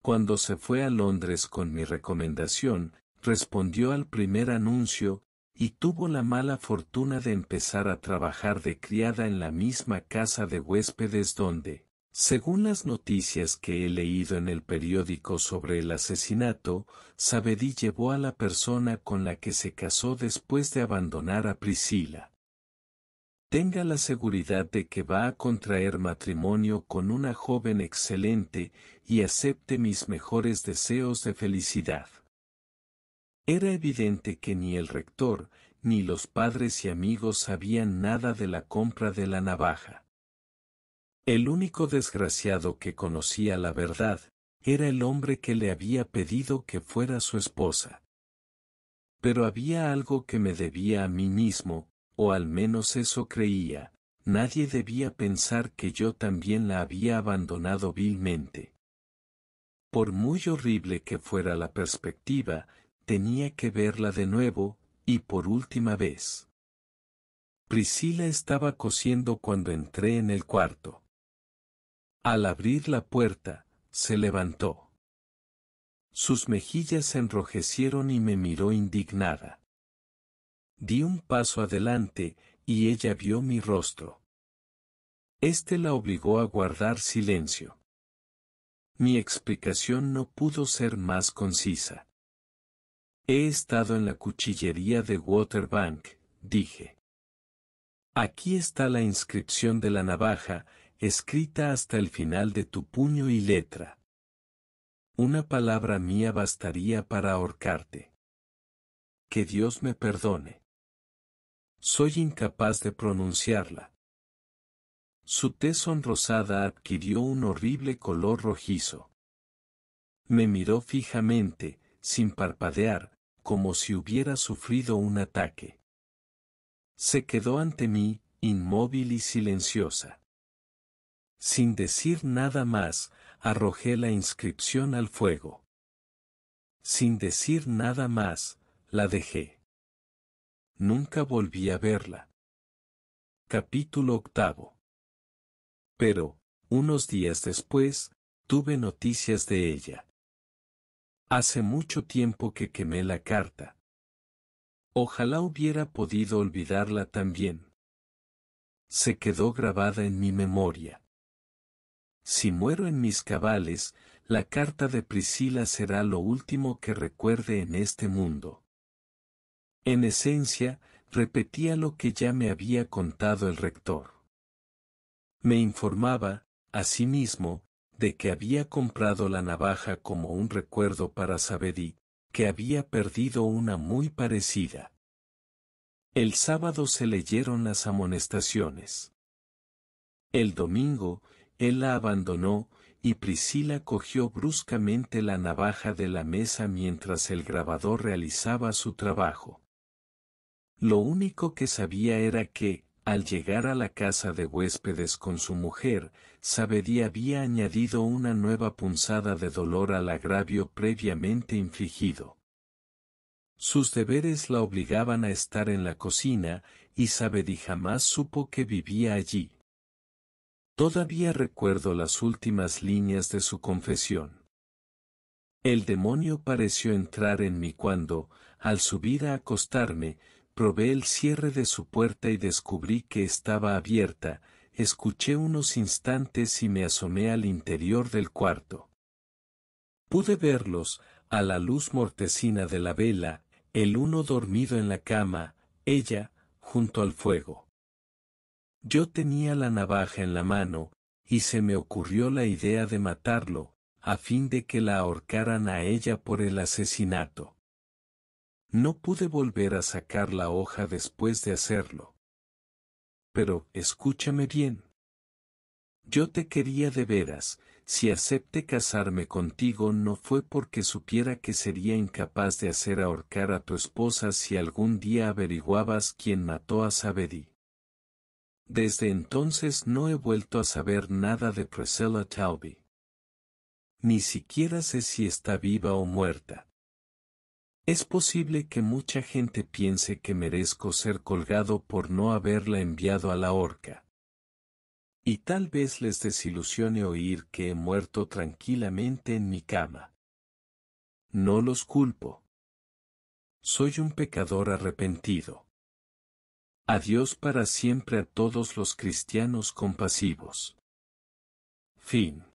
Speaker 1: Cuando se fue a Londres con mi recomendación, respondió al primer anuncio, y tuvo la mala fortuna de empezar a trabajar de criada en la misma casa de huéspedes donde, según las noticias que he leído en el periódico sobre el asesinato, Sabedí llevó a la persona con la que se casó después de abandonar a Priscila. Tenga la seguridad de que va a contraer matrimonio con una joven excelente y acepte mis mejores deseos de felicidad. Era evidente que ni el rector, ni los padres y amigos sabían nada de la compra de la navaja. El único desgraciado que conocía la verdad, era el hombre que le había pedido que fuera su esposa. Pero había algo que me debía a mí mismo, o al menos eso creía, nadie debía pensar que yo también la había abandonado vilmente. Por muy horrible que fuera la perspectiva, tenía que verla de nuevo, y por última vez. Priscila estaba cosiendo cuando entré en el cuarto. Al abrir la puerta, se levantó. Sus mejillas se enrojecieron y me miró indignada. Di un paso adelante, y ella vio mi rostro. Este la obligó a guardar silencio. Mi explicación no pudo ser más concisa. He estado en la cuchillería de Waterbank, dije. Aquí está la inscripción de la navaja, escrita hasta el final de tu puño y letra. Una palabra mía bastaría para ahorcarte. Que Dios me perdone. Soy incapaz de pronunciarla. Su tez sonrosada adquirió un horrible color rojizo. Me miró fijamente, sin parpadear, como si hubiera sufrido un ataque. Se quedó ante mí, inmóvil y silenciosa. Sin decir nada más, arrojé la inscripción al fuego. Sin decir nada más, la dejé. Nunca volví a verla. Capítulo octavo. Pero, unos días después, tuve noticias de ella. Hace mucho tiempo que quemé la carta. Ojalá hubiera podido olvidarla también. Se quedó grabada en mi memoria. Si muero en mis cabales, la carta de Priscila será lo último que recuerde en este mundo. En esencia, repetía lo que ya me había contado el rector. Me informaba, asimismo, de que había comprado la navaja como un recuerdo para Sabedí, que había perdido una muy parecida. El sábado se leyeron las amonestaciones. El domingo, él la abandonó, y Priscila cogió bruscamente la navaja de la mesa mientras el grabador realizaba su trabajo. Lo único que sabía era que, al llegar a la casa de huéspedes con su mujer, Sabedí había añadido una nueva punzada de dolor al agravio previamente infligido. Sus deberes la obligaban a estar en la cocina, y Sabedi jamás supo que vivía allí. Todavía recuerdo las últimas líneas de su confesión. El demonio pareció entrar en mí cuando, al subir a acostarme, probé el cierre de su puerta y descubrí que estaba abierta, escuché unos instantes y me asomé al interior del cuarto. Pude verlos, a la luz mortecina de la vela, el uno dormido en la cama, ella, junto al fuego. Yo tenía la navaja en la mano, y se me ocurrió la idea de matarlo, a fin de que la ahorcaran a ella por el asesinato. No pude volver a sacar la hoja después de hacerlo. Pero, escúchame bien. Yo te quería de veras, si acepté casarme contigo no fue porque supiera que sería incapaz de hacer ahorcar a tu esposa si algún día averiguabas quién mató a Sabedi. Desde entonces no he vuelto a saber nada de Priscilla Talby. Ni siquiera sé si está viva o muerta. Es posible que mucha gente piense que merezco ser colgado por no haberla enviado a la horca. Y tal vez les desilusione oír que he muerto tranquilamente en mi cama. No los culpo. Soy un pecador arrepentido. Adiós para siempre a todos los cristianos compasivos. Fin.